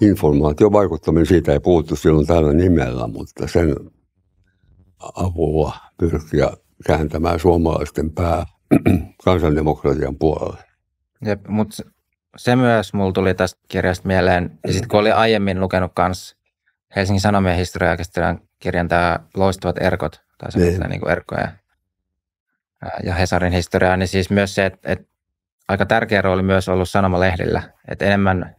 informaatiovaikuttaminen, siitä ei puhuttu silloin tällä nimellä, mutta sen avulla pyrkiä kääntämään suomalaisten pää kansandemokratian puolelle. Jep, mutta se myös mulla tuli tästä kirjasta mieleen, ja sitten kun olin aiemmin lukenut kans Helsingin Sanomien historiaa kirjan tämä Loistavat erkot, tai se niin kuin niinku erkkoja, ja Hesarin historiaa, niin siis myös se, että, että aika tärkeä rooli myös ollut sanomalehdillä, että enemmän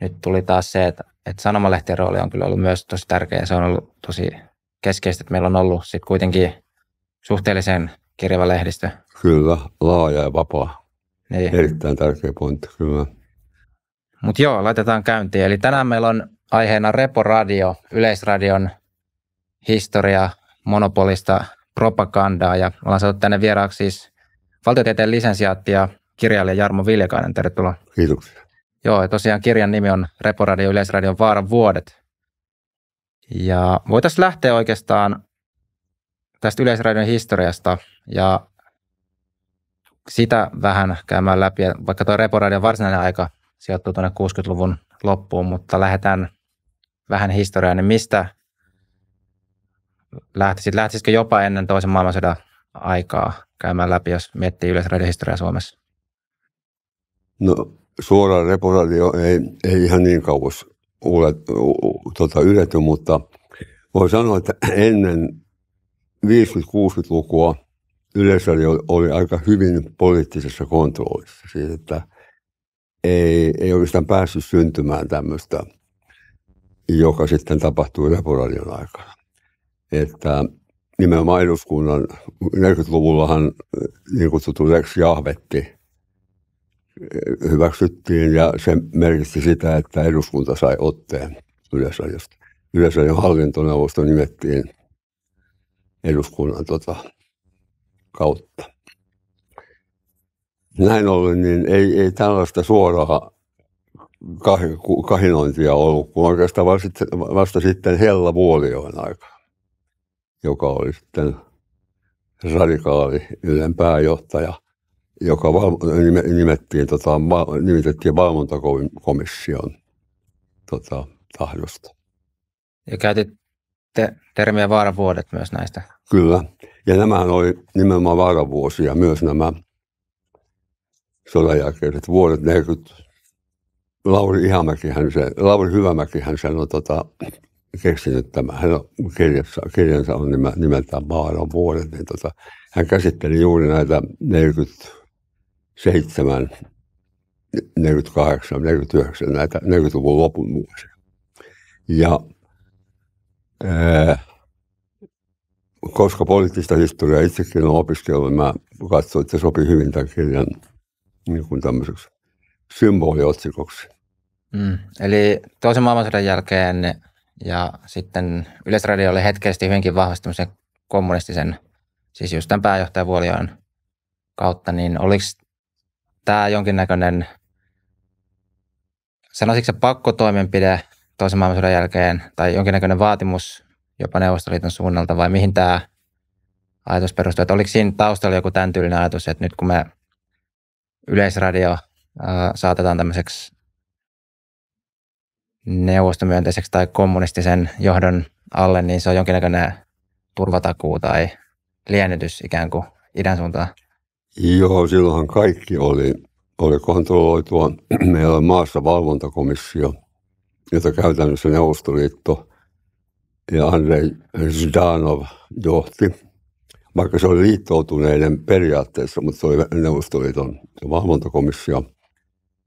nyt tuli taas se, että, että sanomalehtien rooli on kyllä ollut myös tosi tärkeä. Se on ollut tosi keskeistä, että meillä on ollut sit kuitenkin suhteellisen kirjava lehdistö. Kyllä, laaja ja vapaa. Niin. Erittäin tärkeä pointti, kyllä. Mutta joo, laitetaan käyntiin. Eli tänään meillä on aiheena Reporadio, Yleisradion historia, monopolista, propagandaa. Ja ollaan saatu tänne vieraaksi siis valtiotieteen lisensiaatti ja kirjailija Jarmo Viljakainen. Tervetuloa. Kiitoksia. Joo, ja tosiaan kirjan nimi on Reporadio Yleisradion vaaran vuodet. Ja voitaisiin lähteä oikeastaan tästä Yleisradion historiasta ja sitä vähän käymään läpi, vaikka tuo Reporadion varsinainen aika sijoittuu tuonne 60-luvun loppuun, mutta lähdetään vähän historiaan, niin mistä lähtisit? Lähtisitkö jopa ennen toisen maailmansodan aikaa käymään läpi, jos miettii yleisradion historiaa Suomessa? No suora reporadio ei, ei ihan niin kauas tota, yletty, mutta voi sanoa, että ennen 50-60-lukua Yleisradio oli aika hyvin poliittisessa kontrollissa. Siis, että ei, ei oikeastaan päässyt syntymään tämmöistä, joka sitten tapahtui reporadion aikana. Että nimenomaan eduskunnan 40-luvullahan niin kutsuttu Lex Jahvetti – hyväksyttiin ja se merkitsi sitä, että eduskunta sai otteen Yleisradiosta. Yleisradion hallintoneuvosto nimettiin eduskunnan tota, kautta. Näin ollen niin ei, ei tällaista suoraa kahinointia ollut, kun oikeastaan vasta, vasta sitten Hella Vuolioon aika, joka oli sitten radikaali Ylen pääjohtaja – joka val, nimettiin, tota, ma, nimitettiin valvontakomission tota, tahdosta. Ja käytitte termiä vaaravuodet myös näistä. Kyllä. Ja nämähän oli nimenomaan vaaravuosia myös nämä sodanjälkeiset vuodet 40. Lauri Ihamäki, hän se, Lauri Hyvämäkihän sen on tota, keksinyt tämän. Hän on kirjansa, kirjansa on nimeltään vaaravuodet. Niin tota, hän käsitteli juuri näitä 40 47, 48, 49, näitä 40-luvun lopun vuosia. Ja ää, äh, koska poliittista historiaa itsekin olen opiskellut, mä katsoin, että se sopii hyvin tämän kirjan niin kuin tämmöiseksi symboliotsikoksi. Mm, eli toisen maailmansodan jälkeen ja sitten Yleisradio oli hetkellisesti hyvinkin vahvasti kommunistisen, siis just tämän pääjohtajavuolion kautta, niin oliko tämä jonkinnäköinen, sanoisiko se pakkotoimenpide toisen maailmansodan jälkeen, tai jonkinnäköinen vaatimus jopa Neuvostoliiton suunnalta, vai mihin tämä ajatus perustuu? Että oliko siinä taustalla joku tämän tyylinen ajatus, että nyt kun me yleisradio saatetaan tämmöiseksi neuvostomyönteiseksi tai kommunistisen johdon alle, niin se on jonkinnäköinen turvatakuu tai liennytys ikään kuin idän suuntaan. Joo, silloinhan kaikki oli, oli kontrolloitua. Meillä on maassa valvontakomissio, jota käytännössä Neuvostoliitto ja Andrei Zdanov johti. Vaikka se oli liittoutuneiden periaatteessa, mutta se oli Neuvostoliiton valvontakomissio.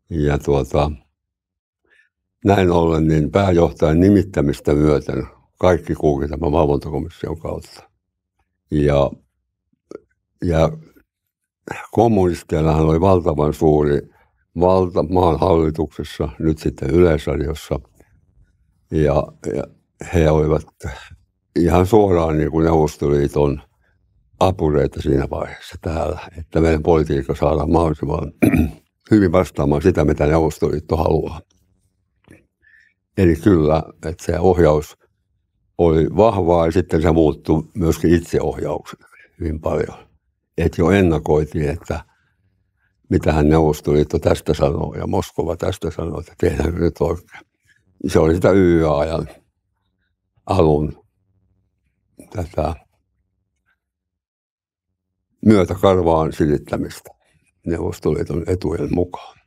Ja tuota, näin ollen niin pääjohtajan nimittämistä myöten kaikki kulki tämän valvontakomission kautta. Ja, ja kommunisteillahan oli valtavan suuri valta maan hallituksessa, nyt sitten Yleisradiossa. Ja, ja he olivat ihan suoraan niin kuin Neuvostoliiton apureita siinä vaiheessa täällä, että meidän politiikka saadaan mahdollisimman hyvin vastaamaan sitä, mitä Neuvostoliitto haluaa. Eli kyllä, että se ohjaus oli vahvaa ja sitten se muuttui myöskin itseohjaukseksi hyvin paljon että jo ennakoitiin, että mitähän Neuvostoliitto tästä sanoo ja Moskova tästä sanoo, että tehdään nyt oikein. Se oli sitä YYA-ajan alun tätä karvaan silittämistä Neuvostoliiton etujen mukaan.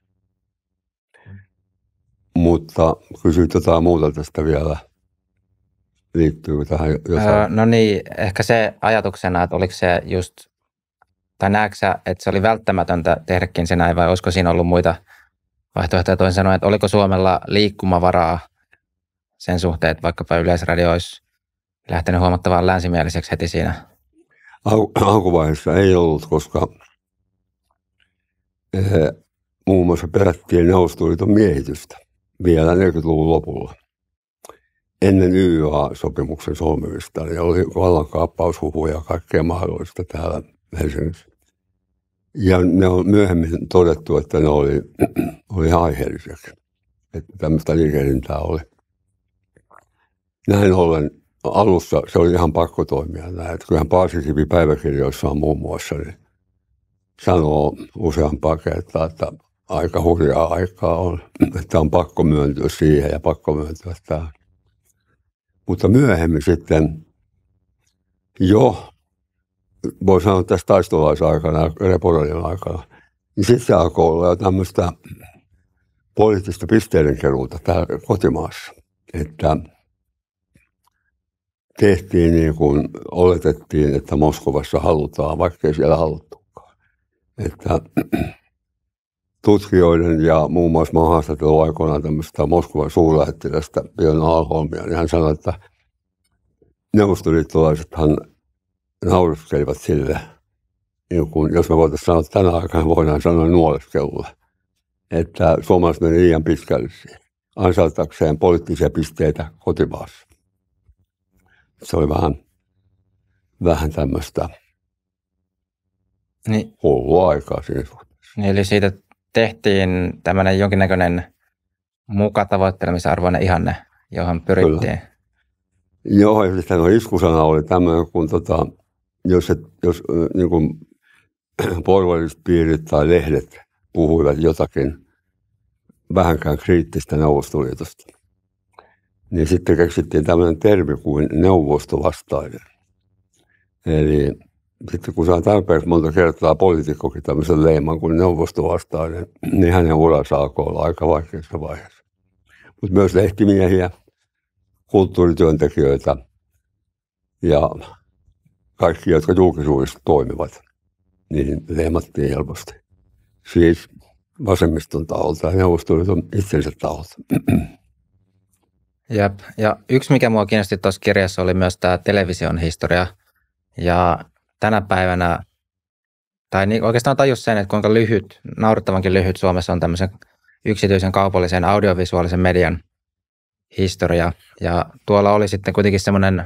Mutta kysyit jotain muuta tästä vielä. liittyy tähän jotain? Öö, no niin, ehkä se ajatuksena, että oliko se just tai näetkö sä, että se oli välttämätöntä tehdäkin se näin vai olisiko siinä ollut muita vaihtoehtoja? Toisin sanoen, että oliko Suomella liikkumavaraa sen suhteen, että vaikkapa Yleisradio olisi lähtenyt huomattavan länsimieliseksi heti siinä? Alkuvaiheessa ei ollut, koska ee, muun muassa perättiin Neuvostoliiton miehitystä vielä 40-luvun lopulla ennen YYA-sopimuksen solmimista, niin oli vallankaappaushuhuja ja kaikkea mahdollista täällä väsymys. Ja ne on myöhemmin todettu, että ne oli, oli aiheelliseksi. Että tämmöistä liikehdintää oli. Näin ollen alussa se oli ihan pakko toimia näin. Että kyllähän Paasikivi on muun muassa niin sanoo useampaa kertaa, että aika hurjaa aikaa on. Että on pakko myöntyä siihen ja pakko myöntyä tähän. Mutta myöhemmin sitten jo voi sanoa tässä taistolaisaikana ja reporalien aikana, niin sitten se alkoi olla jo tämmöistä poliittista pisteiden keruuta täällä kotimaassa. Että tehtiin niin kuin oletettiin, että Moskovassa halutaan, vaikkei siellä haluttukaan. Että tutkijoiden ja muun muassa mä haastattelin aikoinaan tämmöistä Moskovan suurlähettilästä Björn Alholmia, niin hän sanoi, että neuvostoliittolaisethan nauriskelivat sille, niin kuin, jos me voitaisiin sanoa tänä aikana, voidaan sanoa nuoleskelulla, että suomalaiset meni liian pitkällisiä ansaitakseen poliittisia pisteitä kotimaassa. Se oli vähän, vähän tämmöistä niin, hullua aikaa siinä suhteessa. Niin, eli siitä tehtiin tämmöinen jonkinnäköinen muka tavoittelemisarvoinen ihanne, johon pyrittiin. Kyllä. Joo, ja sitten no iskusana oli tämmöinen, kun tota, jos, et, jos niin kuin puolueellispiirit tai lehdet puhuivat jotakin vähänkään kriittistä neuvostoliitosta, niin sitten keksittiin tämmöinen termi kuin neuvostovastainen. Eli sitten kun saa tarpeeksi monta kertaa poliitikkokin tämmöisen leiman kuin neuvostovastainen, niin hänen uransa alkoi olla aika vaikeassa vaiheessa. Mutta myös lehtimiehiä, kulttuurityöntekijöitä ja kaikki, jotka julkisuudessa toimivat, niin leimattiin helposti. Siis vasemmiston taholta ja neuvostoliiton itsensä taholta. Jep. Ja yksi, mikä mua kiinnosti tuossa kirjassa, oli myös tämä television historia. Ja tänä päivänä, tai niin oikeastaan tajus sen, että kuinka lyhyt, naurettavankin lyhyt Suomessa on tämmöisen yksityisen kaupallisen audiovisuaalisen median historia. Ja tuolla oli sitten kuitenkin semmoinen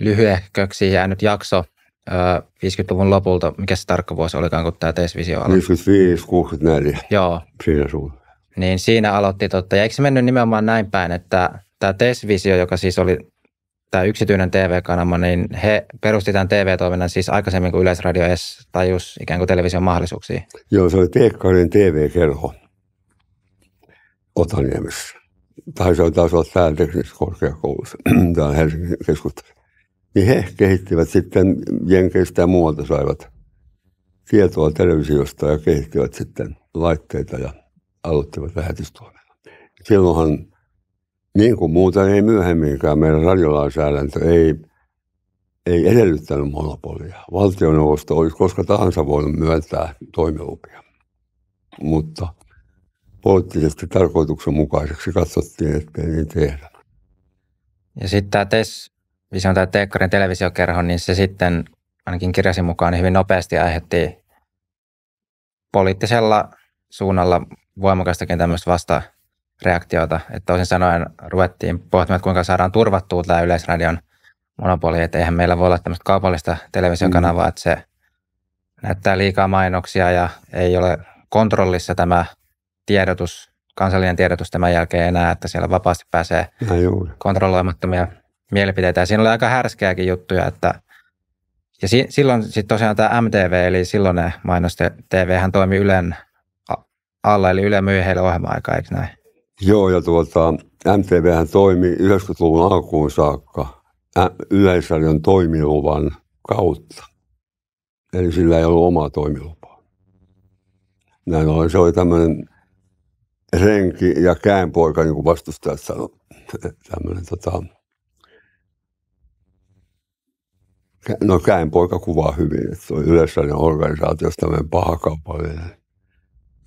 lyhyehköksi jäänyt jakso 50-luvun lopulta. Mikä se tarkka vuosi olikaan, kun tämä TES-visio aloitti? 55-64. Joo. Siinä suunnassa. Niin siinä aloitti, totta. ja eikö se mennyt nimenomaan näin päin, että tämä TES-visio, joka siis oli tämä yksityinen TV-kanava, niin he perusti tämän TV-toiminnan siis aikaisemmin kuin Yleisradio tai tajus ikään kuin television mahdollisuuksia. Joo, se oli teekkarin TV-kerho Otaniemessä. Tai se on taas olla täällä teknisessä korkeakoulussa, tämä Helsingin keskustassa niin he kehittivät sitten Jenkeistä ja muualta saivat tietoa televisiosta ja kehittivät sitten laitteita ja aloittivat lähetystoiminnan. Silloinhan, niin kuin muuta ei myöhemminkään, meidän radiolainsäädäntö ei, ei edellyttänyt monopolia. Valtioneuvosto olisi koska tahansa voinut myöntää toimilupia. Mutta poliittisesti tarkoituksenmukaiseksi katsottiin, ettei niin tehdä. Ja sitten tämä TES on tai Teekkarin televisiokerho, niin se sitten ainakin kirjasin mukaan niin hyvin nopeasti aiheutti poliittisella suunnalla voimakastakin tämmöistä vasta reaktiota. Että toisin sanoen ruvettiin pohtimaan, että kuinka saadaan turvattua tämä Yleisradion monopoli, että eihän meillä voi olla tämmöistä kaupallista televisiokanavaa, mm. että se näyttää liikaa mainoksia ja ei ole kontrollissa tämä tiedotus, kansallinen tiedotus tämän jälkeen enää, että siellä vapaasti pääsee kontrolloimattomia mielipiteitä. Ja siinä oli aika härskeäkin juttuja, että ja si- silloin sitten tosiaan tämä MTV, eli silloin ne mainosti, TV, hän toimi Ylen alla, eli Yle myi heille ohjelma-aikaa, eikö näin? Joo, ja tuota, MTV hän toimi 90-luvun alkuun saakka yleisarjon toimiluvan kautta. Eli sillä ei ollut omaa toimilupaa. Näin ollen se oli tämmöinen renki ja käänpoika, niin kuin vastustajat sanoivat, Tämmöinen tota, No poika kuvaa hyvin, että se on yleisöllinen organisaatiossa tämmöinen pahakaupallinen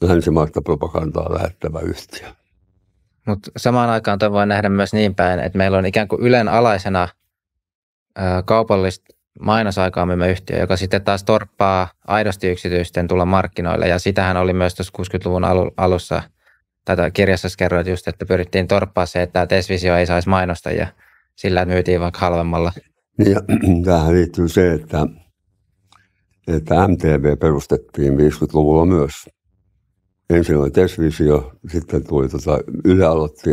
länsimaista propagandaa lähettävä yhtiö. Mutta samaan aikaan tämä voi nähdä myös niin päin, että meillä on ikään kuin Ylen alaisena kaupallista mainosaikaa myyvä yhtiö, joka sitten taas torppaa aidosti yksityisten tulla markkinoille. Ja sitähän oli myös tuossa 60-luvun alussa, tätä kirjassa kerroit just, että pyrittiin torppaa se, että Tesvisio ei saisi mainostajia sillä, että myytiin vaikka halvemmalla ja tähän liittyy se, että, että MTV perustettiin 50-luvulla myös. Ensin oli Tesvisio, sitten tuli tota, Yle aloitti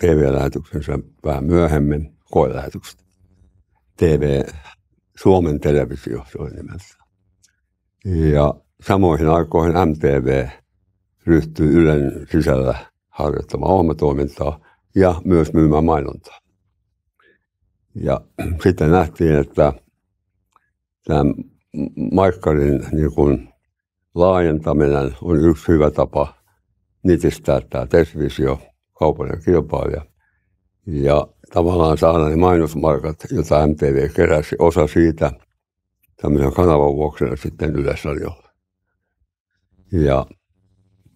TV-lähetyksensä vähän myöhemmin, koelähetykset. TV, Suomen televisio se oli nimeltä. Ja samoihin aikoihin MTV ryhtyi Ylen sisällä harjoittamaan ohjelmatoimintaa ja myös myymään mainontaa. Ja sitten nähtiin, että tämä maikkarin niin kuin laajentaminen on yksi hyvä tapa nitistää tämä televisio kaupallinen kilpailija. Ja tavallaan saada ne mainosmarkat, joita MTV keräsi, osa siitä tämmöisen kanavan vuoksi sitten Yleisradiolle. Ja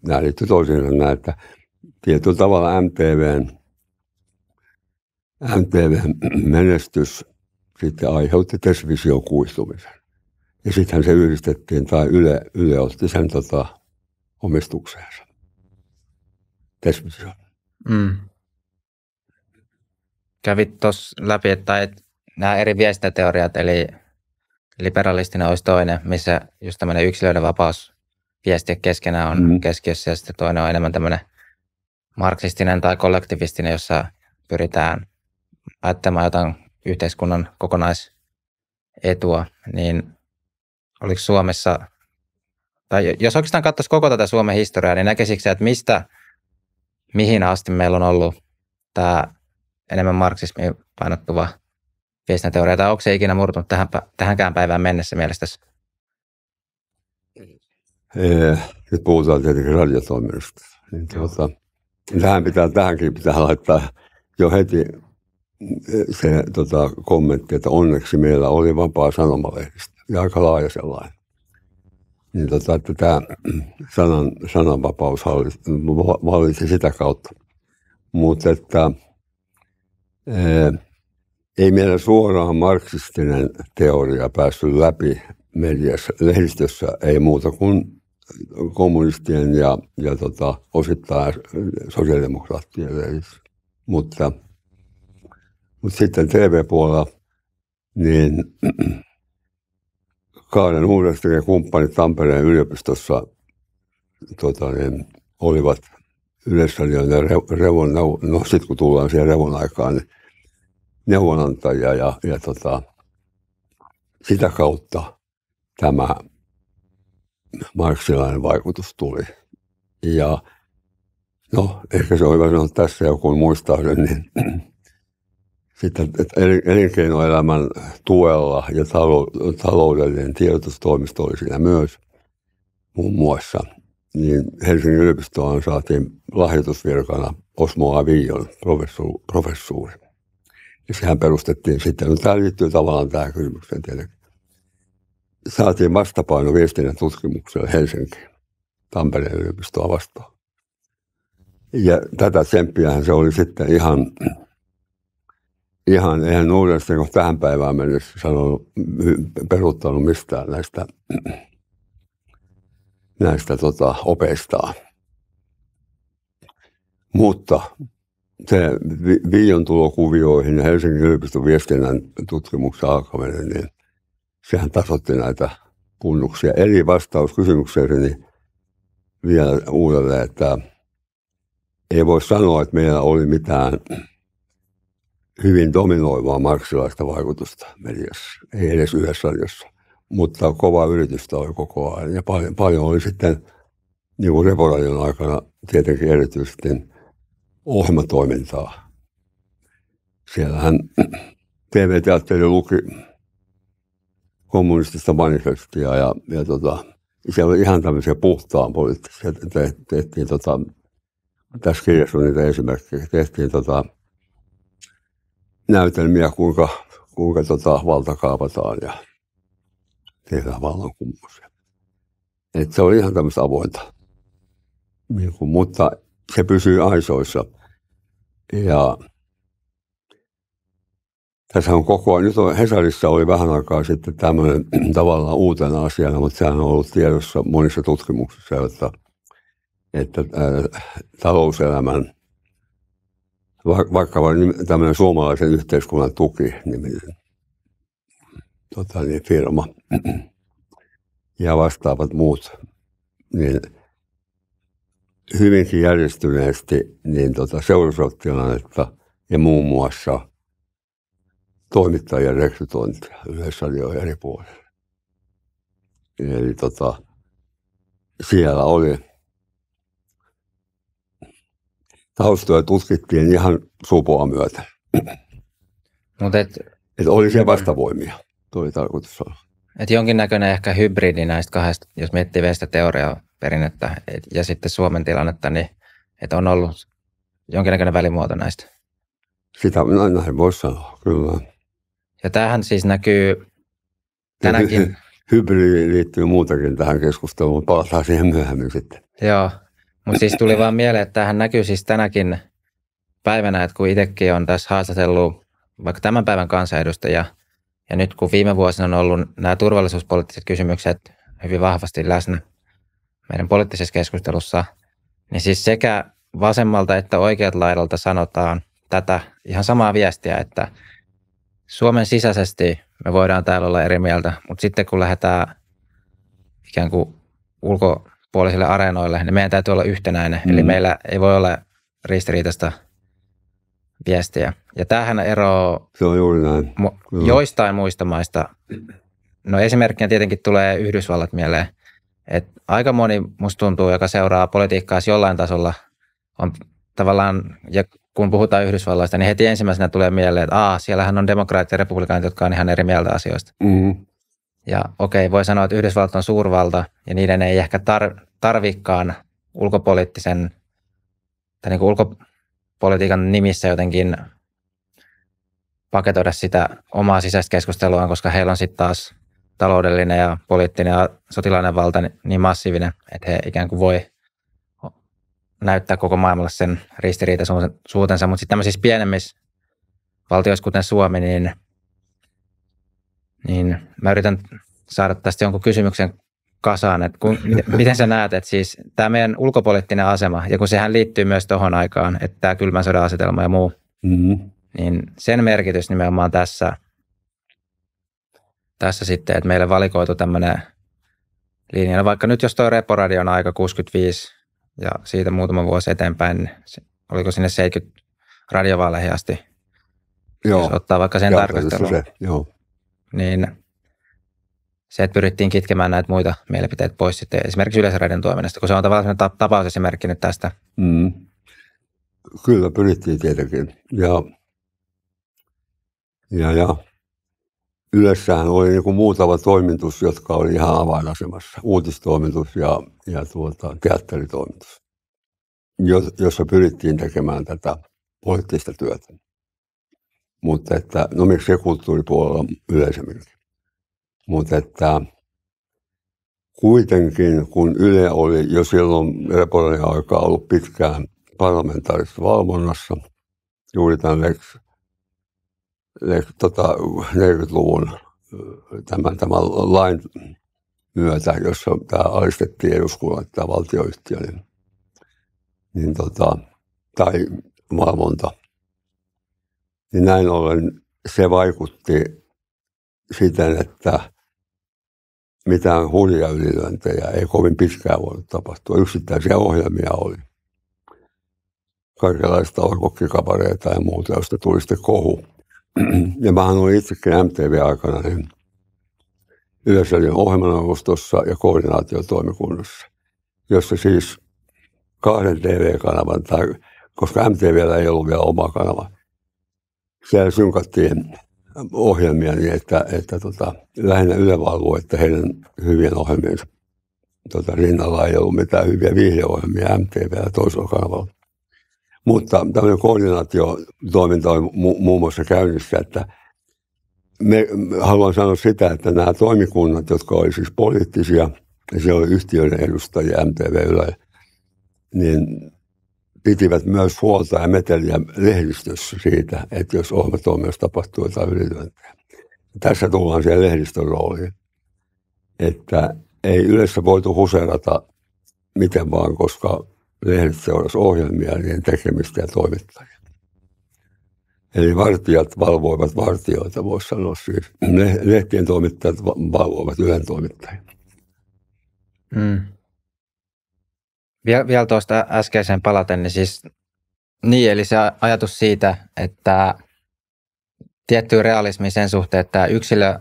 nämä liittyy toisiinsa näin, että tietyllä tavalla MTVn mtv menestys sitten aiheutti television kuistumisen. Ja sittenhän se yhdistettiin, tai Yle, Yle otti sen tota, omistukseensa. Television. Mm. Kävit tuossa läpi, että nämä eri viestintäteoriat, eli liberalistinen olisi toinen, missä just tämmöinen yksilöiden vapaus viestiä keskenään on mm. keskiössä, ja sitten toinen on enemmän tämmöinen marksistinen tai kollektivistinen, jossa pyritään – ajattelemaan jotain yhteiskunnan kokonaisetua, niin oliko Suomessa, tai jos oikeastaan katsoisi koko tätä Suomen historiaa, niin näkisikö että mistä, mihin asti meillä on ollut tämä enemmän marksismi painottuva viestintäteoria, tai onko se ikinä murtunut tähän, tähänkään päivään mennessä mielestäsi? Öö, nyt puhutaan tietenkin radiotoiminnasta. Niin tuota, tähän pitää, tähänkin pitää laittaa jo heti se tota, kommentti, että onneksi meillä oli vapaa sanomalehdistö ja aika laaja sellainen. Niin, tota, että tämä sanan, sananvapaus vallitsi sitä kautta. Mutta että ee, eh, ei meillä suoraan marksistinen teoria päässyt läpi mediassa, lehdistössä, ei muuta kuin kommunistien ja, ja tota, osittain sosiaalidemokraattien lehdissä. Mutta mutta sitten TV-puolella, niin Kaaren uudestaan ja kumppanit Tampereen yliopistossa tota, niin, olivat Yleisradion ja Re- Revon, no sitten kun tullaan siihen Revon aikaan, niin neuvonantajia ja, ja tota, sitä kautta tämä marksilainen vaikutus tuli. Ja no, ehkä se on hyvä sanoa tässä, joku muistaa sen, niin sitten elinkeinoelämän tuella ja taloudellinen tiedotustoimisto oli siinä myös muun muassa, niin Helsingin yliopistoon saatiin lahjoitusvirkana Osmo Avion professuuri. Ja sehän perustettiin sitten, no tämä liittyy tavallaan tähän kysymykseen tietenkin. Saatiin vastapaino viestinnän tutkimukselle Helsinkiin, Tampereen yliopistoa vastaan. Ja tätä tsemppiähän se oli sitten ihan ihan, eihän uudestaan kun tähän päivään mennessä sanonut, peruuttanut mistään näistä, näistä tota, opeistaan. Mutta se Viion tulokuvioihin ja Helsingin yliopiston viestinnän tutkimuksen alkaminen, niin sehän tasotti näitä tunnuksia. Eli vastaus kysymykseen niin vielä uudelleen, että ei voi sanoa, että meillä oli mitään hyvin dominoivaa marksilaista vaikutusta mediassa, ei edes yhdessä mutta kova yritystä oli koko ajan. Ja paljon, paljon oli sitten, niin kuin aikana, tietenkin erityisesti ohjelmatoimintaa. Siellähän TV-teatteri luki kommunistista manifestia ja, ja tota, siellä oli ihan tämmöisiä puhtaan poliittisia. Tehtiin, tehtiin tota, tässä kirjassa on niitä esimerkkejä. Tehtiin tota, näytelmiä, kuinka, kuinka tota valta kaapataan ja tehdään vallankumous. Et se oli ihan tämmöistä avointa. Niin kuin, mutta se pysyy aisoissa. Ja tässä on koko ajan, nyt on, Hesarissa oli vähän aikaa sitten tämmöinen tavallaan uutena asiana, mutta sehän on ollut tiedossa monissa tutkimuksissa, että, että äh, ää, talouselämän vakava tämmöinen suomalaisen yhteiskunnan tuki niminen tota, niin firma ja vastaavat muut, niin hyvinkin järjestyneesti niin tota, seurasivat ja muun muassa toimittajien rekrytointia jo eri puolilla. Eli tota, siellä oli taustoja tutkittiin ihan supoa myöten. Mut et, et oli se vastavoimia, toi tarkoitus olla. Et jonkinnäköinen ehkä hybridi näistä kahdesta, jos miettii vielä sitä teoriaa perinnettä et, ja sitten Suomen tilannetta, niin että on ollut jonkinnäköinen välimuoto näistä. Sitä minä no, näin voisi sanoa, kyllä. Ja tämähän siis näkyy tänäkin. Hybridi liittyy muutakin tähän keskusteluun, palataan siihen myöhemmin sitten. Joo, mutta siis tuli vaan mieleen, että tämähän näkyy siis tänäkin päivänä, että kun itsekin on tässä haastatellut vaikka tämän päivän kansanedustajia, ja nyt kun viime vuosina on ollut nämä turvallisuuspoliittiset kysymykset hyvin vahvasti läsnä meidän poliittisessa keskustelussa, niin siis sekä vasemmalta että oikealta laidalta sanotaan tätä ihan samaa viestiä, että Suomen sisäisesti me voidaan täällä olla eri mieltä, mutta sitten kun lähdetään ikään kuin ulko, puolisille areenoille, niin meidän täytyy olla yhtenäinen. Mm. Eli meillä ei voi olla ristiriitaista viestiä. Ja tämähän ero Se on juuri näin. Mu- joistain muista maista. No esimerkkinä tietenkin tulee Yhdysvallat mieleen. Et aika moni musta tuntuu, joka seuraa politiikkaa jollain tasolla, on tavallaan, ja kun puhutaan Yhdysvalloista, niin heti ensimmäisenä tulee mieleen, että Aa, siellähän on demokraatit ja republikaanit, jotka on ihan eri mieltä asioista. Mm. Ja okei, voi sanoa, että Yhdysvallat on suurvalta ja niiden ei ehkä tar- tarvikkaan ulkopoliittisen tai niin kuin ulkopolitiikan nimissä jotenkin paketoida sitä omaa sisäistä keskustelua, koska heillä on sitten taas taloudellinen ja poliittinen ja sotilainen valta niin massiivinen, että he ikään kuin voi näyttää koko maailmalle sen ristiriitaisuutensa. Mutta sitten tämmöisissä pienemmissä valtioissa, kuten Suomi, niin niin mä yritän saada tästä jonkun kysymyksen kasaan, että kun, miten sä näet, että siis tämä meidän ulkopoliittinen asema, ja kun sehän liittyy myös tuohon aikaan, että tämä kylmän sodan asetelma ja muu, mm-hmm. niin sen merkitys nimenomaan tässä, tässä sitten, että meille valikoitu tämmöinen linja. No vaikka nyt jos tuo reporadion aika 65 ja siitä muutama vuosi eteenpäin, niin oliko sinne 70 radiovaaleihin asti, joo. jos ottaa vaikka sen tarkastelun. Se, joo niin se, että pyrittiin kitkemään näitä muita mielipiteitä pois sitten esimerkiksi yleisraiden toiminnasta, kun se on tavallaan ta- tapausesimerkki nyt tästä. Mm. Kyllä pyrittiin tietenkin. Ja, ja, ja Yleissähän oli niin kuin muutama toimitus, jotka oli ihan avainasemassa. Uutistoimitus ja, ja tuota, teatteritoimitus, jos, jossa pyrittiin tekemään tätä poliittista työtä. Mutta että, no miksi kulttuuripuolella yleisemminkin. Mutta että kuitenkin, kun Yle oli jo silloin Reponen aikaa ollut pitkään parlamentaarisessa valvonnassa, juuri tämän Lex, Lex tota, 40-luvun tämän, tämän lain myötä, jossa tämä alistettiin eduskunnan, tämä valtioyhtiö, niin, niin tota, tai valvonta – niin näin ollen se vaikutti siten, että mitään hurja ylilöntejä ei kovin pitkään voinut tapahtua. Yksittäisiä ohjelmia oli. Kaikenlaista orkokkikabareita ja muuta, josta tuli sitten kohu. Ja mähän olin itsekin MTV-aikana niin yleisöiden ohjelmanavustossa ja koordinaatiotoimikunnassa, jossa siis kahden TV-kanavan, tai, koska MTVllä ei ollut vielä oma kanava, siellä synkattiin ohjelmia niin, että, että tota, lähinnä valvoi, että heidän hyvien ohjelmiensa tota, rinnalla ei ollut mitään hyviä viihdeohjelmia MTV ja toisella kanavalla. Mutta tämmöinen koordinaatiotoiminta on mu- muun muassa käynnissä, että me, haluan sanoa sitä, että nämä toimikunnat, jotka olivat siis poliittisia, ja siellä oli yhtiöiden edustajia MTV Yle, niin pitivät myös huolta ja meteliä lehdistössä siitä, että jos myös tapahtuu jotain ylilyöntejä. Tässä tullaan siihen lehdistön rooliin, että ei yleensä voitu huserata miten vaan, koska lehdet seurasi ohjelmia niiden tekemistä ja toimittajia. Eli vartijat valvoivat vartijoita, voisi sanoa siis. Lehtien toimittajat valvoivat yhden toimittajan. Mm. Viel, vielä tuosta äskeiseen palaten, niin siis niin, eli se ajatus siitä, että tietty realismi sen suhteen, että yksilö,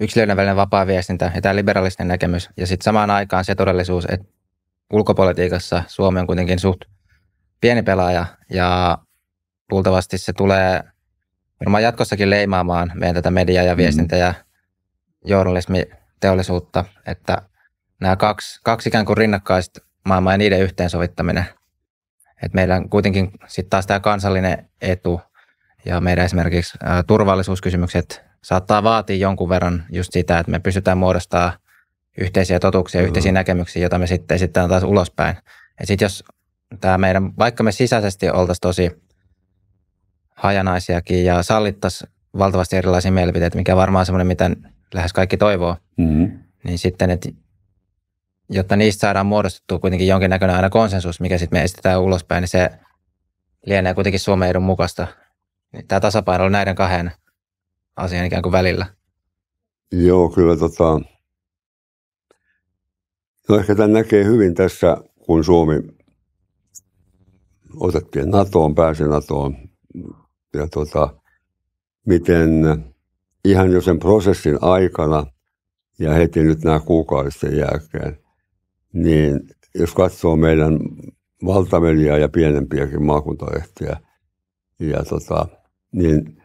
yksilöiden välinen vapaa viestintä ja tämä liberalistinen näkemys ja sitten samaan aikaan se todellisuus, että ulkopolitiikassa Suomi on kuitenkin suht pieni pelaaja ja luultavasti se tulee varmaan jatkossakin leimaamaan meidän tätä mediaa ja mm. viestintä ja journalismiteollisuutta, että nämä kaksi, kaksi ikään kuin rinnakkaista maailma ja niiden yhteensovittaminen. Et meillä on kuitenkin sitten taas tämä kansallinen etu ja meidän esimerkiksi ä, turvallisuuskysymykset saattaa vaatia jonkun verran just sitä, että me pystytään muodostamaan yhteisiä totuuksia, mm. yhteisiä näkemyksiä, joita me sitten esitetään taas ulospäin. Ja sitten jos tämä meidän, vaikka me sisäisesti oltaisiin tosi hajanaisiakin ja sallittaisiin valtavasti erilaisia mielipiteitä, mikä varmaan semmoinen, mitä lähes kaikki toivoo, mm. niin sitten, että jotta niistä saadaan muodostettua kuitenkin jonkinnäköinen aina konsensus, mikä sitten me esitetään ulospäin, niin se lienee kuitenkin Suomen edun mukaista. Niin Tämä tasapaino on näiden kahden asian ikään kuin välillä. Joo, kyllä tota... No ehkä tämän näkee hyvin tässä, kun Suomi otettiin NATOon, pääsi NATOon, ja tota, miten ihan jo sen prosessin aikana ja heti nyt nämä kuukausien jälkeen – niin jos katsoo meidän valtamediaa ja pienempiäkin maakuntalehtiä, ja tota, niin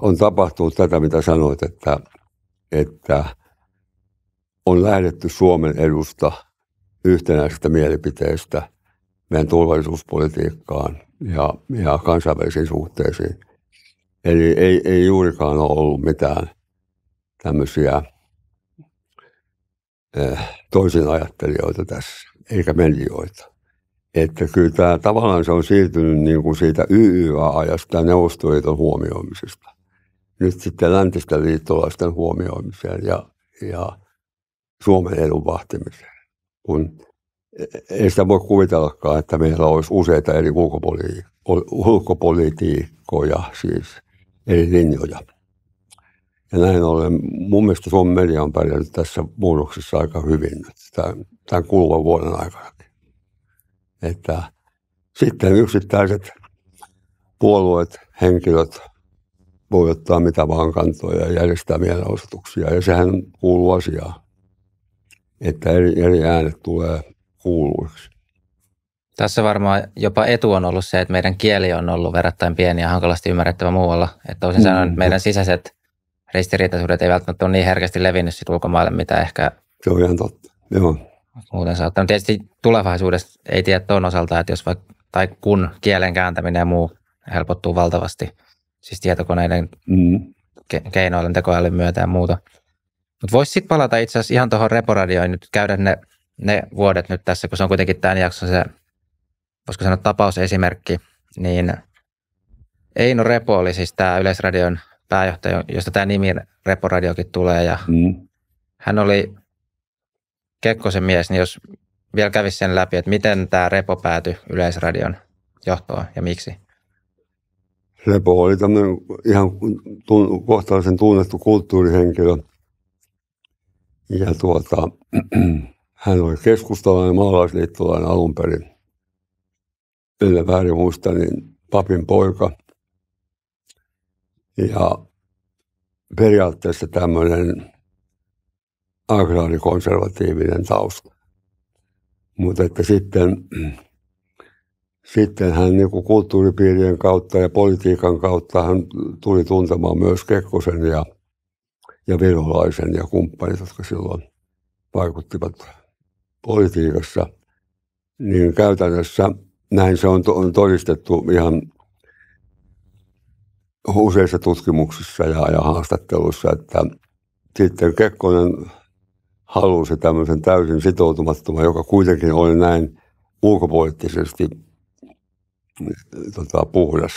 on tapahtunut tätä, mitä sanoit, että, että on lähdetty Suomen edusta yhtenäisestä mielipiteestä meidän turvallisuuspolitiikkaan ja, ja kansainvälisiin suhteisiin. Eli ei, ei juurikaan ole ollut mitään tämmöisiä eh, toisin ajattelijoita tässä, eikä medioita. Että kyllä tämä tavallaan se on siirtynyt niin kuin siitä YYA-ajasta ja Neuvostoliiton huomioimisesta. Nyt sitten läntisten liittolaisten huomioimiseen ja, ja Suomen edun vahtimiseen. Kun e-, ei sitä voi kuvitellakaan, että meillä olisi useita eri ulkopoli- ulkopolitiikkoja, siis eri linjoja. Ja näin ollen mun mielestä Suomen media on pärjännyt tässä muutoksessa aika hyvin tämän, tämän kuluvan vuoden aikana. Että sitten yksittäiset puolueet, henkilöt voi ottaa mitä vaan kantoja ja järjestää mielenosoituksia. Ja sehän kuuluu asiaan, että eri, eri äänet tulee kuuluiksi. Tässä varmaan jopa etu on ollut se, että meidän kieli on ollut verrattain pieni ja hankalasti ymmärrettävä muualla. Että toisin sanoen, mm. meidän sisäiset ristiriitaisuudet ei välttämättä ole niin herkästi levinnyt sit ulkomaille, mitä ehkä... Se on ihan totta, joo. Muuten No Tietysti tulevaisuudessa ei tiedä tuon osalta, että jos vaikka, tai kun kielen kääntäminen ja muu helpottuu valtavasti, siis tietokoneiden mm. ke- keinoilun tekoälyn myötä ja muuta. Mutta voisi sitten palata itse asiassa ihan tuohon reporadioon, nyt käydä ne, ne vuodet nyt tässä, kun se on kuitenkin tämän jakson se, voisiko sanoa tapausesimerkki, niin Eino Repo oli siis tämä Yleisradion pääjohtaja, josta tämä nimi Reporadiokin tulee. Ja mm. Hän oli Kekkosen mies, niin jos vielä kävisi sen läpi, että miten tämä Repo päätyi Yleisradion johtoon ja miksi? Repo oli tämmöinen ihan tun, kohtalaisen tunnettu kulttuurihenkilö. Ja tuota, hän oli keskustalainen maalaisliittolainen alun perin. Yle väärin muista, niin papin poika – ja periaatteessa tämmöinen agraarikonservatiivinen tausta. Mutta että sitten, sitten hän niin kulttuuripiirien kautta ja politiikan kautta hän tuli tuntemaan myös Kekkosen ja, ja Virolaisen ja kumppanit, jotka silloin vaikuttivat politiikassa. Niin käytännössä näin se on, on todistettu ihan useissa tutkimuksissa ja, ja haastatteluissa, että sitten Kekkonen halusi tämmöisen täysin sitoutumattoman, joka kuitenkin oli näin ulkopoliittisesti tota, puhdas.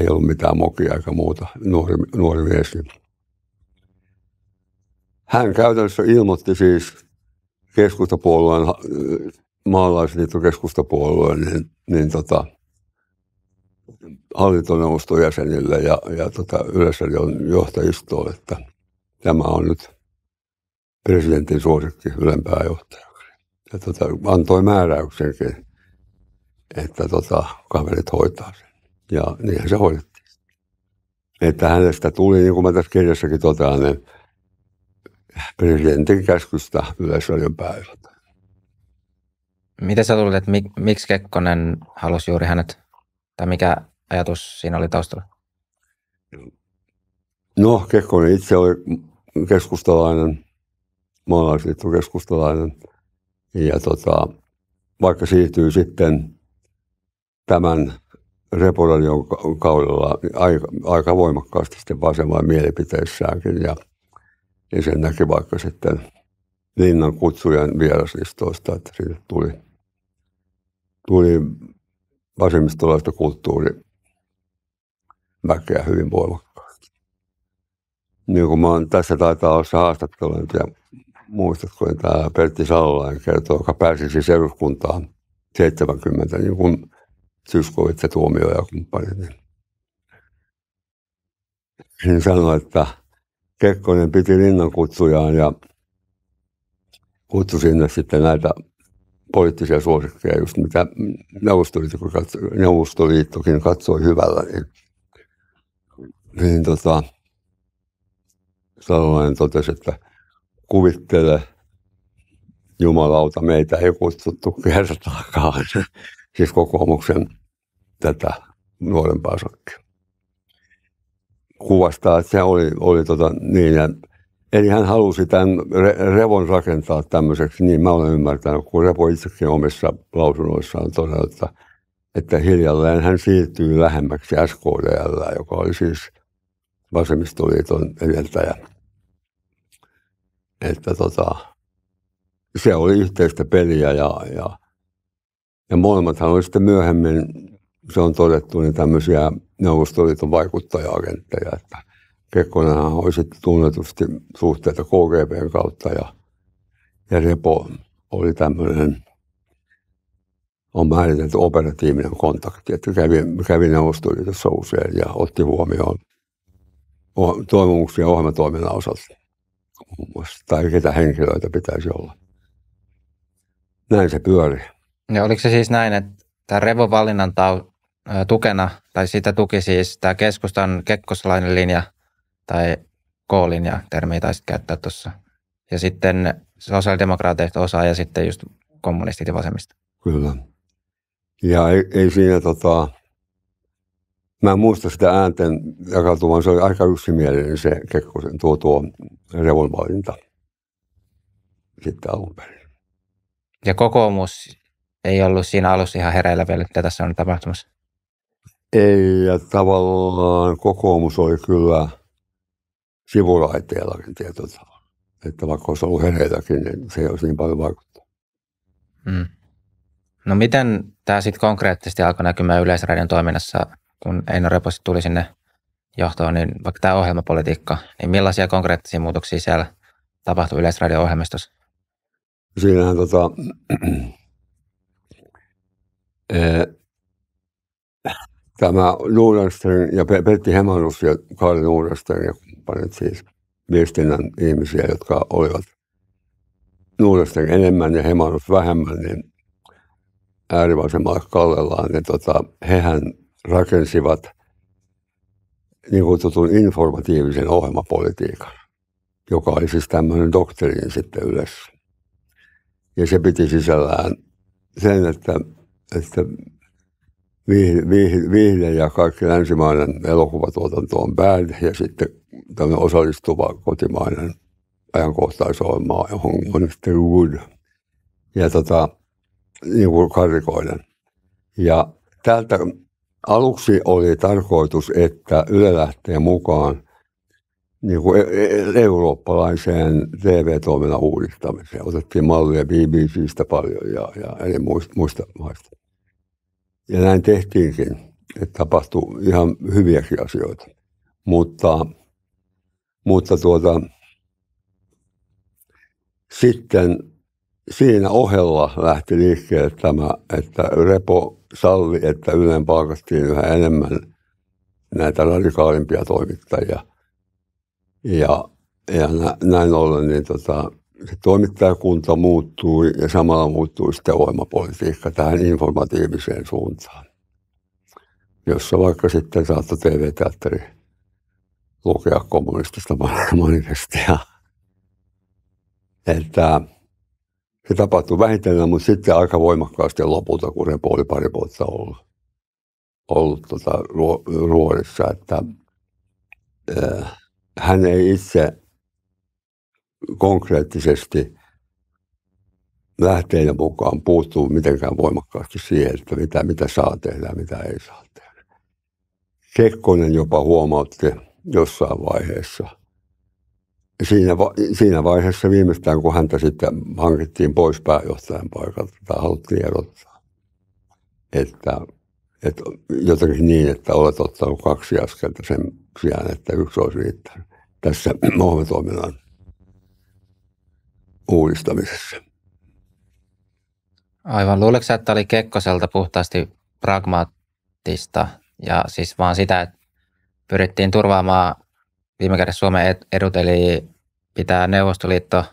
Ei ollut mitään mokia eikä muuta, nuori, nuori mies. Hän käytännössä ilmoitti siis keskustapuolueen, maalaisliitto keskustapuolueen, niin, niin tota, hallintoneuvoston jäsenille ja, ja tota Yleisradion johtajistoon, että tämä on nyt presidentin suosikki ylempää johtajaksi. Ja tota, antoi määräyksenkin, että tota, kaverit hoitaa sen. Ja niinhän se hoidettiin. Että hänestä tuli, niin kuin mä tässä kirjassakin totean, niin presidentin käskystä Yleisradion pääjohtaja. Mitä sä luulet, mik, miksi Kekkonen halusi juuri hänet tai mikä ajatus siinä oli taustalla? No, Kekkonen itse oli keskustalainen, maalaisliitto keskustalainen. Ja tota, vaikka siirtyy sitten tämän Reporadion kaudella niin aika, aika voimakkaasti sitten vasemman mielipiteissäänkin. Ja, ja sen näki vaikka sitten Linnan kutsujen vieraslistoista, että siitä tuli, tuli vasemmistolaista väkeä hyvin voimakkaasti. Niin kuin mä oon, tässä taitaa olla se haastattelu ja muistatko, että niin tämä Pertti Salolainen kertoo, joka pääsi siis eduskuntaan 70, niin kuin Syskovit ja Tuomio ja kumppanit. Niin niin sanoi, että Kekkonen piti rinnan kutsujaan ja kutsui sinne sitten näitä poliittisia suosikkeja, just mitä Neuvostoliitto, katso, Neuvostoliittokin katsoi hyvällä, niin, niin tota, Salolainen totesi, että kuvittele Jumalauta, meitä ei kutsuttu kertaakaan, siis kokoomuksen tätä nuorempaa sakkia. Kuvastaa, että se oli, oli tota, niin, ja Eli hän halusi tämän revon rakentaa tämmöiseksi, niin mä olen ymmärtänyt, kun Repo itsekin omissa lausunnoissaan todella, että, että hiljalleen hän siirtyy lähemmäksi SKDL, joka oli siis vasemmistoliiton edeltäjä. Että tota, se oli yhteistä peliä ja, ja, ja molemmathan oli sitten myöhemmin, se on todettu, niin tämmöisiä Neuvostoliiton vaikuttaja-agentteja, että – Kekkonenhan oli sitten tunnetusti suhteita KGBn kautta ja, ja Repo oli tämmöinen, on määritelty operatiivinen kontakti, että kävi, kävi Neuvostoliitossa usein ja otti huomioon toimimuksia ohjelmatoiminnan osalta muun muassa, tai ketä henkilöitä pitäisi olla. Näin se pyöri. Ja oliko se siis näin, että tämä Revon valinnan tukena, tai sitä tuki siis tämä keskustan kekkoslainen linja – tai koolin ja termiä taisit käyttää tuossa. Ja sitten sosiaalidemokraateista osaa ja sitten just kommunistit ja vasemmista. Kyllä. Ja ei, ei siinä tota, mä en muista sitä äänten jakautumaan, se oli aika yksimielinen se Kekkosen tuo, tuo revonvalinta sitten alun perin. Ja kokoomus ei ollut siinä alussa ihan hereillä vielä, mitä tässä on tapahtumassa? Ei, ja tavallaan kokoomus oli kyllä – sivulaiteellakin tietyllä tavalla. Että vaikka olisi ollut hereitäkin, niin se ei olisi niin paljon vaikuttanut. Mm. No miten tämä sitten konkreettisesti alkoi näkymään Yleisradion toiminnassa, kun Eino Reposi tuli sinne johtoon, niin vaikka tämä ohjelmapolitiikka, niin millaisia konkreettisia muutoksia siellä tapahtui Yleisradion ohjelmistossa? Siinähän tota, eh, tämä Nordenstern ja Petti Hemanus ja Karl Nordenstern ja kumppanit siis viestinnän ihmisiä, jotka olivat Nordenstern enemmän ja Hemanus vähemmän, niin äärivasemmalle kallellaan, niin tota, hehän rakensivat niin kutsutun informatiivisen ohjelmapolitiikan, joka oli siis tämmöinen doktriini sitten yleensä. Ja se piti sisällään sen, että, että viihde ja kaikki länsimainen elokuvatuotanto on bad ja sitten tämmöinen osallistuva kotimainen ajankohtaisohjelma, johon on niin sitten good ja tota, niin kuin karikoinen. Ja täältä aluksi oli tarkoitus, että Yle lähtee mukaan niin kuin e-, e-, eurooppalaiseen TV-toiminnan uudistamiseen. Otettiin mallia BBCstä paljon ja, ja eli muista, muista maista. Ja näin tehtiinkin, että tapahtui ihan hyviäkin asioita. Mutta, mutta tuota, sitten siinä ohella lähti liikkeelle tämä, että Repo salli, että Ylen palkattiin yhä enemmän näitä radikaalimpia toimittajia. Ja, ja näin ollen niin tota, se toimittajakunta muuttui ja samalla muuttui sitten voimapolitiikka tähän informatiiviseen suuntaan, jossa vaikka sitten saattoi TV-teatteri lukea kommunistista manifestia. Että se tapahtui vähitellen, mutta sitten aika voimakkaasti lopulta, kun se oli pari vuotta ollut, ollut tota, ruo- ruorissa, että äh, hän ei itse konkreettisesti lähteiden mukaan puuttuu mitenkään voimakkaasti siihen, että mitä, mitä saa tehdä ja mitä ei saa tehdä. Kekkonen jopa huomautti jossain vaiheessa. Siinä, va- siinä vaiheessa viimeistään, kun häntä sitten hankittiin pois pääjohtajan paikalta tai haluttiin erottaa, että, että jotenkin niin, että olet ottanut kaksi askelta sen sijaan, että yksi olisi riittänyt tässä ohjelmatoiminnan uudistamisessa. Aivan. Luuletko että oli Kekkoselta puhtaasti pragmaattista ja siis vaan sitä, että pyrittiin turvaamaan viime kädessä Suomen edut, eli pitää Neuvostoliitto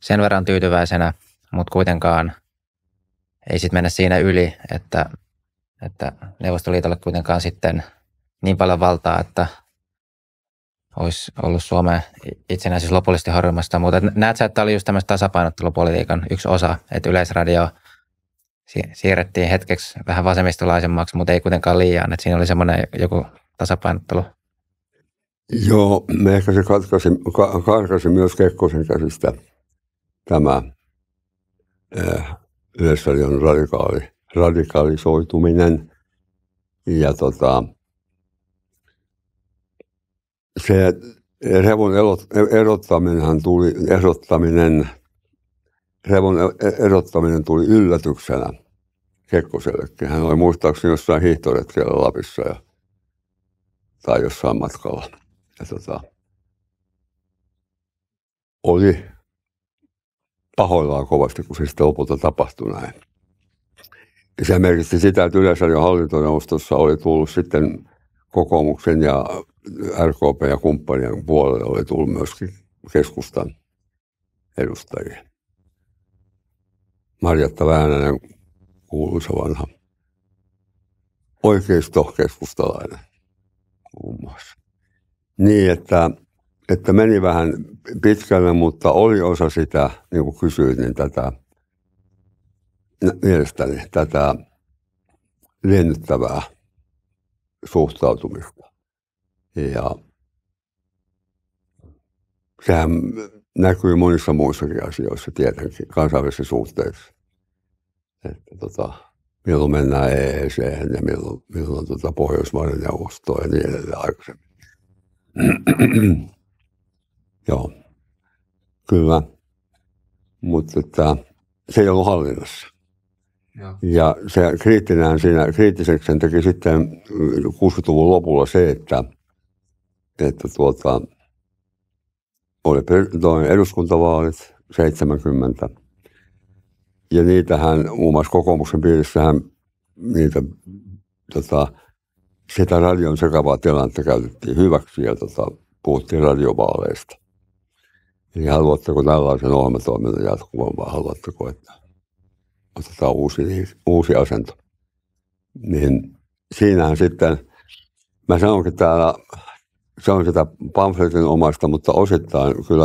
sen verran tyytyväisenä, mutta kuitenkaan ei sitten mennä siinä yli, että, että Neuvostoliitolle kuitenkaan sitten niin paljon valtaa, että olisi ollut Suomea itsenäisyys lopullisesti horjumassa Mutta näet sä, että tämä oli just tämmöistä tasapainottelupolitiikan yksi osa, että yleisradio siirrettiin hetkeksi vähän vasemmistolaisemmaksi, mutta ei kuitenkaan liian, että siinä oli semmoinen joku tasapainottelu. Joo, me ehkä se katkaisi, ka, katkaisi myös Kekkosen käsistä tämä äh, Yleisradion radikaali, radikalisoituminen. Ja tota, se revon erottaminen tuli, erottaminen, revon e- e- erottaminen tuli yllätyksenä Kekkosellekin. Hän oli muistaakseni jossain hiihtoretkellä Lapissa ja, tai jossain matkalla. Ja tota, oli pahoillaan kovasti, kun se sitten lopulta tapahtui näin. Se merkitsi sitä, että Yleisradion hallintoneuvostossa oli tullut sitten kokoomuksen ja RKP ja kumppanien puolelle oli tullut myöskin keskustan edustajia. Marjatta Väänänen, kuuluisa vanha keskustalainen muun muassa. Niin, että, että meni vähän pitkälle, mutta oli osa sitä, niin kuin kysyit, niin tätä mielestäni tätä liennyttävää suhtautumista ja sehän näkyy monissa muissakin asioissa tietenkin, kansainvälisissä suhteissa. Että tota, milloin mennään EEC ja milloin, milloin tota Pohjoismaiden neuvosto ja niin edelleen aikaisemmin. Joo, kyllä. Mutta että, se ei ollut hallinnassa. Ja, ja se kriittinään siinä, kriittiseksi sen teki sitten 60-luvun lopulla se, että – että tuota, oli toi eduskuntavaalit 70. Ja niitähän muun muassa kokoomuksen piirissähän niitä tota, sitä radion sekavaa tilannetta käytettiin hyväksi ja tota, puhuttiin radiovaaleista. Eli haluatteko tällaisen ohjelmatoiminnan jatkuvan vai haluatteko, että otetaan uusi, uusi asento. Niin siinähän sitten, mä sanonkin täällä se on sitä pamfletin omasta, mutta osittain kyllä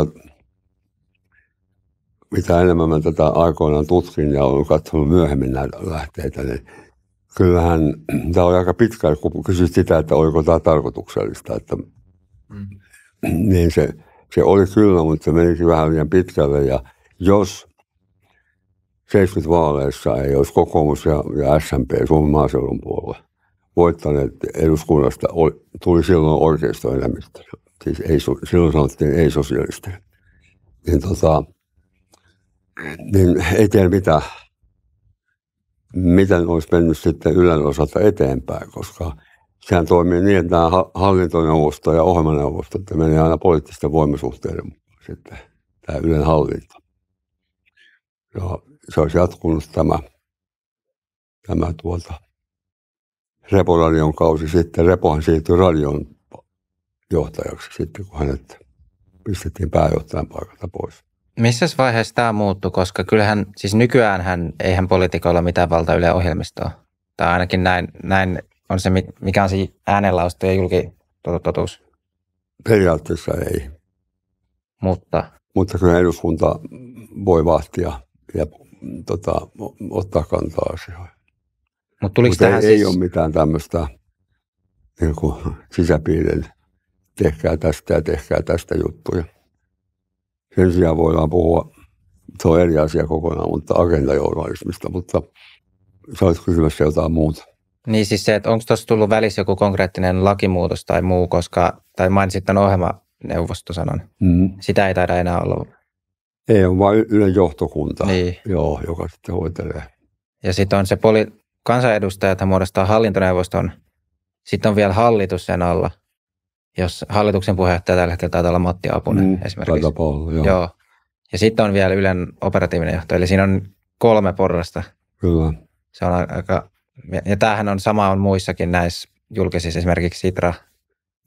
mitä enemmän mä tätä aikoinaan tutkin ja olen katsonut myöhemmin näitä lähteitä, niin kyllähän tämä oli aika pitkä, kun kysyt sitä, että oliko tämä tarkoituksellista. Että, mm. Niin se, se oli kyllä, mutta se menikin vähän liian pitkälle. Ja jos 70 vaaleissa ei olisi kokoomus ja, ja SMP Suomen maaseudun puolue, voittaneet eduskunnasta tuli silloin oikeistoenemmistö. Siis ei, silloin sanottiin ei sosialisti, Niin, tota, niin ei tiedä mitä, miten olisi mennyt sitten Ylen osalta eteenpäin, koska sehän toimii niin, että nämä hallintoneuvosto ja ohjelmaneuvosto, että menee aina poliittisten voimasuhteiden mukaan sitten tämä Ylen hallinto. Ja se olisi jatkunut tämä, tämä tuota, Reporadion kausi sitten. Repohan siirtyi radion johtajaksi sitten, kun hänet pistettiin pääjohtajan paikalta pois. Missä vaiheessa tämä muuttui, koska kyllähän, siis nykyään hän, eihän poliitikoilla mitään valta yle ohjelmistoa. Tai ainakin näin, näin on se, mikä on se ja ja julkitotuus. Tota, Periaatteessa ei. Mutta? Mutta kyllä eduskunta voi vahtia ja tota, ottaa kantaa asioihin. Mut tuliko Mutta tähän ei, siis... ei ole mitään tämmöistä niin sisäpiirin, tehkää tästä ja tehkää tästä juttuja. Sen sijaan voidaan puhua, se on eri asia kokonaan, mutta agendajournalismista, mutta sä olet kysymässä jotain muuta. Niin siis se, että onko tuossa tullut välissä joku konkreettinen lakimuutos tai muu, koska, tai mainitsit tämän ohjelmaneuvostosanan. Mm. Mm-hmm. Sitä ei taida enää olla. Ei, on vain Ylen johtokunta, niin. joo, joka sitten hoitelee. Ja sitten on se poli- kansanedustajat muodostaa hallintoneuvoston, sitten on vielä hallitus sen alla, jos hallituksen puheenjohtaja tällä hetkellä taitaa olla Matti Apunen mm, esimerkiksi. Paul, joo. joo. Ja sitten on vielä Ylen operatiivinen johto, eli siinä on kolme porrasta. Kyllä. Se on aika, ja tämähän on sama on muissakin näissä julkisissa, esimerkiksi Sitra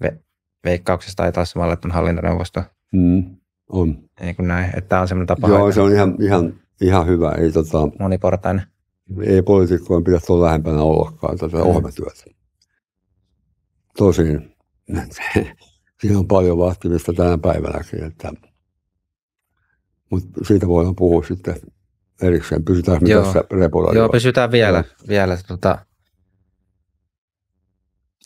ve, veikkauksessa ei taas samalla, että on hallintoneuvosto. Mm, on. Niin kuin näin, että tämä on semmoinen tapa. Joo, aina. se on ihan, ihan, ihan hyvä. Ei, tota... Moniportainen ei poliitikkojen pidä tuolla lähempänä ollakaan tätä mm. ohjelmatyötä. Tosin siinä on paljon vahtimista tänä päivänäkin, että, mutta siitä voidaan puhua sitten erikseen. Pysytään Joo. tässä reporadiovassa. Joo, pysytään vielä, vielä tota,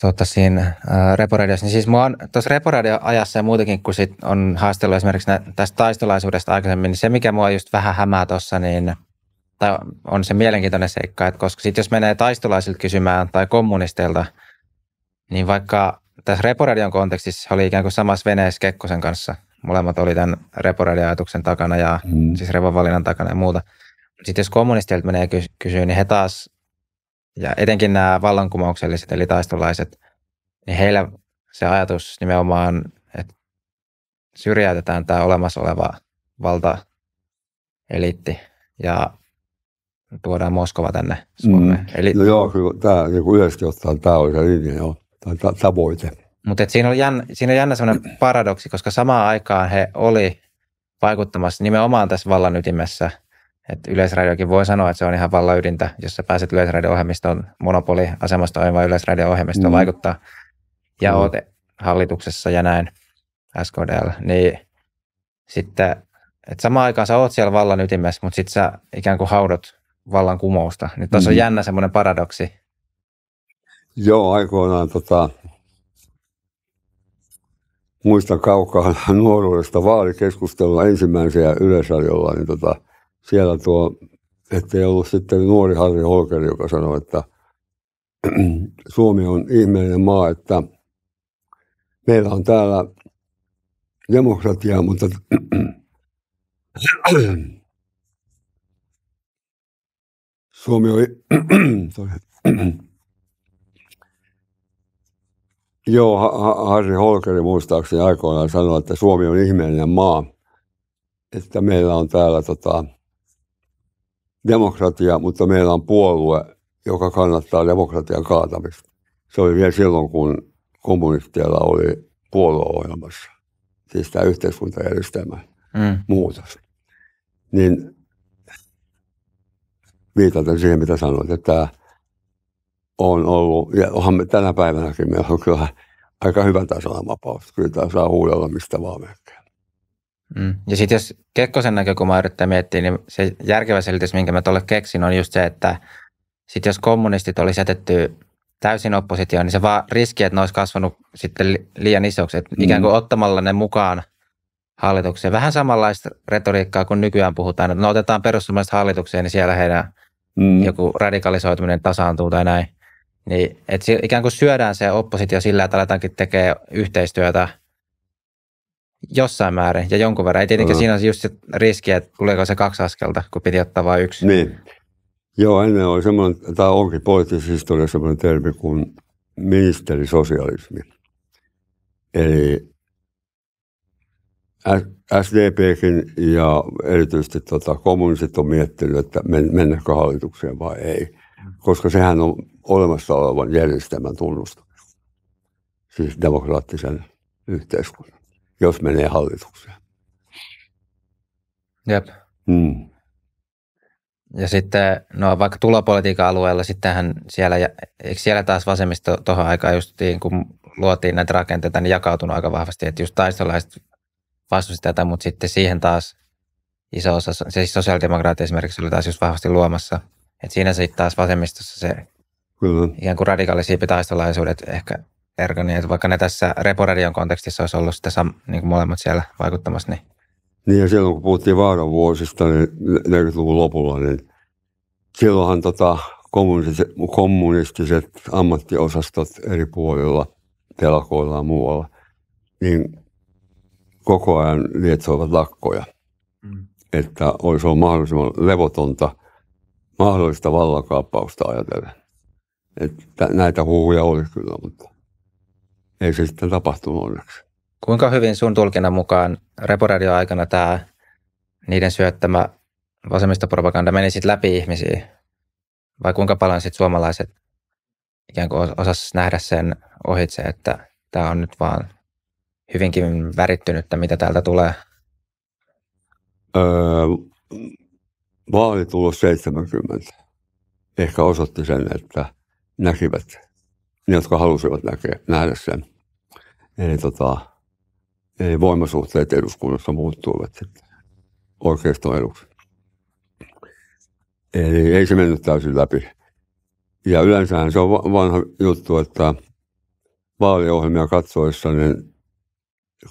tota siinä äh, Reporadiossa. Niin siis mä oon tuossa Reporadio-ajassa ja muutenkin, kun sit on haastellut esimerkiksi nä- tästä taistolaisuudesta aikaisemmin, niin se mikä mua just vähän hämää tuossa, niin – tai tota, on se mielenkiintoinen seikka, että koska sitten jos menee taistolaisilta kysymään tai kommunisteilta, niin vaikka tässä Reporadion kontekstissa oli ikään kuin samassa veneessä Kekkosen kanssa. Molemmat oli tämän Reporadion-ajatuksen takana ja mm. siis Revovalinnan takana ja muuta. Sitten jos kommunisteilta menee ky- kysyä, niin he taas, ja etenkin nämä vallankumoukselliset eli taistolaiset, niin heillä se ajatus nimenomaan, että syrjäytetään tämä olemassa oleva valta eliitti ja tuodaan Moskova tänne Suomeen. Mm. Eli... No joo, kyllä tämä niin yleisesti ottaen tämä oli se linja, joo, tai ta- tavoite. Mutta siinä, oli jännä, siinä on jännä sellainen paradoksi, koska samaan aikaan he oli vaikuttamassa nimenomaan tässä vallan ytimessä. Et yleisradiokin voi sanoa, että se on ihan vallan ydintä, jos sä pääset yleisradio-ohjelmiston monopoliasemasta aivan yleisradio-ohjelmistoon mm. vaikuttaa ja mm. oot hallituksessa ja näin SKDL, niin sitten, että samaan aikaan sä oot siellä vallan ytimessä, mutta sitten sä ikään kuin haudot vallankumousta. Nyt tässä mm. on jännä semmoinen paradoksi. Joo, aikoinaan tota, muistan kaukaa nuoruudesta vaalikeskustelua ensimmäisiä yleisarjolla, niin tota, siellä tuo, ettei ollut sitten nuori Harri Holker, joka sanoi, että Suomi on ihmeellinen maa, että meillä on täällä demokratia, mutta Suomi oli, Joo, Harri Holkeri muistaakseni aikoinaan sanoi, että Suomi on ihmeellinen maa, että meillä on täällä tota, demokratia, mutta meillä on puolue, joka kannattaa demokratian kaatamista. Se oli vielä silloin, kun kommunisteilla oli puolueohjelmassa, siis tämä yhteiskuntajärjestelmä mm. muutos. Niin viitaten siihen, mitä sanoit, että on ollut, ja onhan me tänä päivänäkin me on kyllä aika hyvä tasolla vapaus. Kyllä tämä saa huudella mistä vaan melkein. Mm. Ja sitten jos Kekkosen näkökulmaa yrittää miettiä, niin se järkevä selitys, minkä mä tuolle keksin, on just se, että sitten jos kommunistit olisi jätetty täysin oppositioon, niin se vaan riski, että ne olisi kasvanut sitten liian isoksi. Että ikään kuin mm. ottamalla ne mukaan hallitukseen. Vähän samanlaista retoriikkaa kuin nykyään puhutaan, että no otetaan perussuomalaiset hallitukseen, niin siellä heidän mm. joku radikalisoituminen tasaantuu tai näin. Niin, et ikään kuin syödään se oppositio sillä, että aletaankin tekee yhteistyötä jossain määrin ja jonkun verran. Ei tietenkään mm. siinä on just se riski, että tuleeko se kaksi askelta, kun piti ottaa vain yksi. Niin. Joo, ennen oli semmoinen, tämä onkin poliittisessa historiassa semmoinen termi kuin ministerisosialismi. Eli SDPkin ja erityisesti tota, kommunistit on miettinyt, että men, mennäkö hallitukseen vai ei, koska sehän on olemassa olevan järjestelmän tunnustamista, siis demokraattisen yhteiskunnan, jos menee hallitukseen. Jep. Mm. Ja sitten, no vaikka tulopolitiikan alueella, sittenhän siellä, eikö siellä taas vasemmisto tuohon aikaan just niin kun luotiin näitä rakenteita, niin jakautunut aika vahvasti, että just taistolaiset vastusti tätä, mutta sitten siihen taas iso osa, siis sosiaalidemokraatti esimerkiksi oli taas just vahvasti luomassa. Et siinä sitten taas vasemmistossa se Kyllä. ikään kuin radikaalisiipi taistolaisuudet ehkä erkani, että vaikka ne tässä Reporadion kontekstissa olisi ollut sitä sam, niin kuin molemmat siellä vaikuttamassa. Niin. niin ja silloin kun puhuttiin vaaran vuosista niin 40-luvun lopulla, niin silloinhan tota, kommunistiset, kommunistiset ammattiosastot eri puolilla, telakoilla ja muualla, niin koko ajan lietsoivat lakkoja. Mm. Että olisi ollut mahdollisimman levotonta mahdollista vallankaappausta ajatellen. Että näitä huhuja olisi kyllä, mutta ei se sitten tapahtunut onneksi. Kuinka hyvin sun tulkinnan mukaan Reporadio aikana tämä niiden syöttämä vasemmistopropaganda meni sitten läpi ihmisiä? Vai kuinka paljon sitten suomalaiset ikään kuin osas nähdä sen ohitse, että tämä on nyt vaan hyvinkin värittynyttä, mitä täältä tulee? Öö, vaalitulos 70 ehkä osoitti sen, että näkivät ne, jotka halusivat näkeä, nähdä sen. Eli, tota, eli voimasuhteet eduskunnassa muuttuivat oikeiston eduksi. Eli ei se mennyt täysin läpi. Ja yleensähän se on vanha juttu, että vaaliohjelmia katsoessa, niin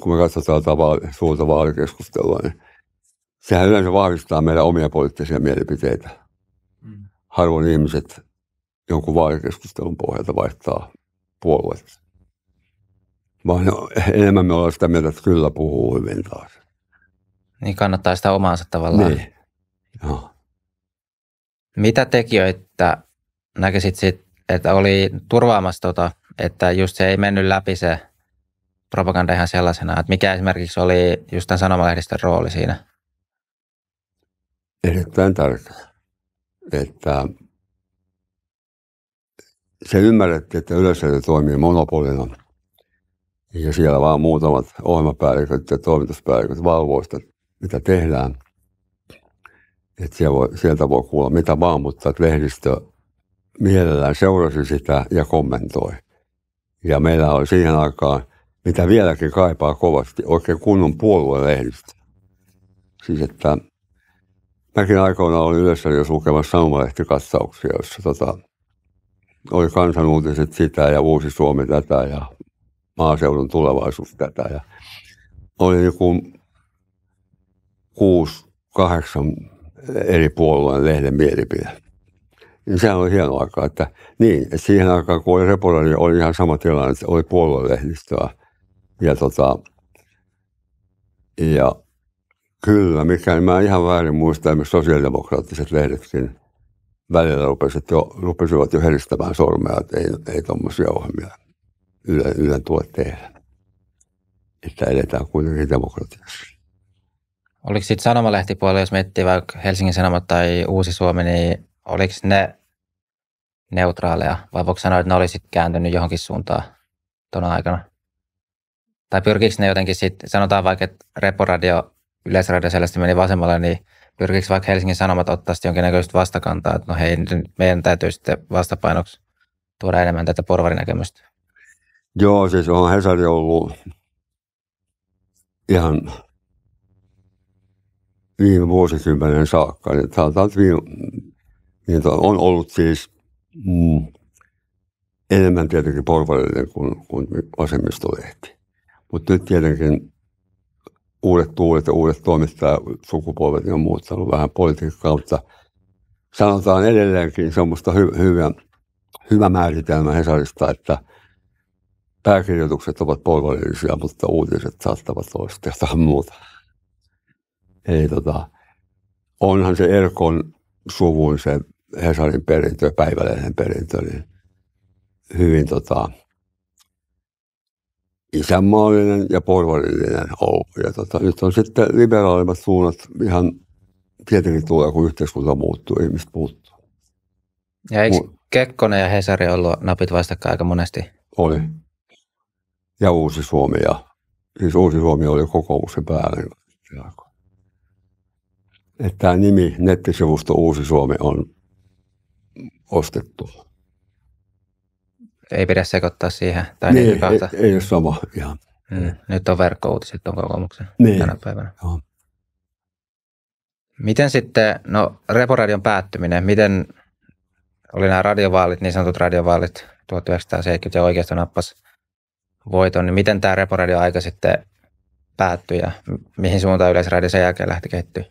kun me katsotaan vaali, suurta vaalikeskustelua, niin sehän yleensä vahvistaa meidän omia poliittisia mielipiteitä. Mm. Harvoin ihmiset jonkun vaalikeskustelun pohjalta vaihtaa puoluetta. Vaan no, enemmän me ollaan sitä mieltä, että kyllä puhuu hyvin taas. Niin kannattaa sitä omaansa tavallaan. Niin. Joo. Mitä tekijöitä näkisit, sit, että oli turvaamassa, tota, että just se ei mennyt läpi se – propaganda ihan sellaisena, että mikä esimerkiksi oli just tämän sanomalehdistön rooli siinä? Erittäin tärkeä, että se ymmärrettiin, että yleisöitä toimii monopolina ja siellä vaan muutamat ohjelmapäälliköt ja toimituspäälliköt valvoista, mitä tehdään. Että siellä voi, sieltä voi kuulla mitä vaan, mutta lehdistö mielellään seurasi sitä ja kommentoi. Ja meillä oli siihen aikaan mitä vieläkin kaipaa kovasti, oikein kunnon puoluelehdistä. Siis että mäkin aikoina olin jo lukemassa sanomalehtikatsauksia, jossa tota, oli kansanuutiset sitä ja Uusi Suomi tätä ja maaseudun tulevaisuus tätä. Ja oli niin kuin kuusi, kahdeksan eri puolueen lehden mielipide. Niin sehän oli hieno aika, että niin, että siihen aikaan kun oli reporteri, oli ihan sama tilanne, että oli puoluelehdistöä ja, tota, ja kyllä, mikä en mä ihan väärin muista, esimerkiksi sosiaalidemokraattiset lehdetkin välillä rupesivat jo, rupesivat jo heristämään sormea, että ei, ei tuommoisia ohjelmia Ylen, ylen tule tehdä. Että eletään kuitenkin demokratiassa. Oliko sitten sanomalehtipuoli, jos miettii vaikka Helsingin Sanomat tai Uusi Suomi, niin oliko ne neutraaleja? Vai voiko sanoa, että ne olisit kääntynyt johonkin suuntaan tuona aikana? tai pyrkikö ne jotenkin sitten, sanotaan vaikka, että Reporadio, Yleisradio selvästi meni vasemmalle, niin pyrkikö vaikka Helsingin Sanomat ottaa sitten jonkinnäköistä vastakantaa, että no hei, meidän täytyy sitten vastapainoksi tuoda enemmän tätä porvarinäkemystä? Joo, siis on Hesari ollut ihan viime vuosikymmenen saakka. Niin täältä niin on ollut siis mm, enemmän tietenkin porvarillinen kuin, kuin vasemmistolehti. Mutta nyt tietenkin uudet tuulet ja uudet toimittajat, sukupolvet on muuttanut vähän politiikan kautta. Sanotaan edelleenkin, semmoista on hy- hyvä, hyvä määritelmä Hesarista, että pääkirjoitukset ovat polvallisia, mutta uutiset saattavat olla jotain muuta. Eli tota, onhan se Erkon suvun se Hesarin perintö, päivälehden perintö, niin hyvin tota, isänmaallinen ja porvarillinen ollut. Ja tota, nyt on sitten liberaalimmat suunnat ihan tietenkin tulee, kun yhteiskunta muuttuu, ihmiset muuttuu. Ja eikö Kekkonen ja Hesari ollut napit vastakkain aika monesti? Oli. Ja Uusi Suomi. Ja, siis Uusi Suomi oli kokoomuksen päällä. Että tämä nimi, nettisivusto Uusi Suomi on ostettu ei pidä sekoittaa siihen. Tai niin, ei, niin ei, ei ole sama ihan. Mm. Nyt on verkkouutiset on kokoomuksen niin. tänä päivänä. Joo. Miten sitten, no Reporadion päättyminen, miten oli nämä radiovaalit, niin sanotut radiovaalit 1970 ja oikeastaan nappas voiton, niin miten tämä Reporadio aika sitten päättyi ja mihin suuntaan Yleisradio sen jälkeen lähti kehittyä?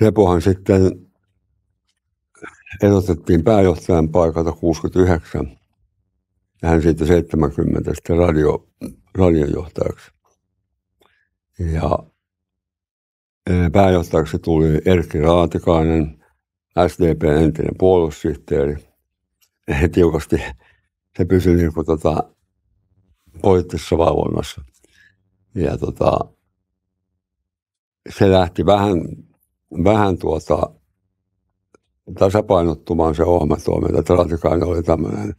Repohan sitten erotettiin pääjohtajan paikalta 69 ja hän siitä 70 sitten radio, radiojohtajaksi. Ja eh, pääjohtajaksi tuli Erkki Raatikainen, SDP entinen puolustussihteeri. Tiukasti se pysyi niin kuin, tota, poliittisessa valvonnassa. Ja tota, se lähti vähän, vähän tuota, tasapainottumaan se ohjelmatoiminta. Että Raatikainen oli tämmöinen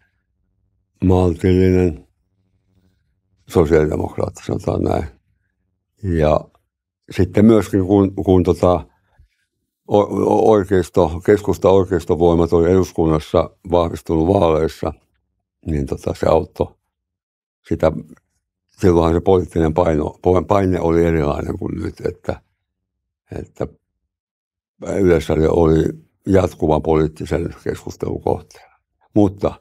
maltillinen sosiaalidemokraatti, sanotaan näin. Ja sitten myöskin kun, kun tota, oikeisto, keskusta oikeistovoimat oli eduskunnassa vahvistunut vaaleissa, niin tota, se auttoi sitä. Silloinhan se poliittinen paino, paine oli erilainen kuin nyt, että, että Yleisradio oli jatkuvan poliittisen keskustelun kohteena. Mutta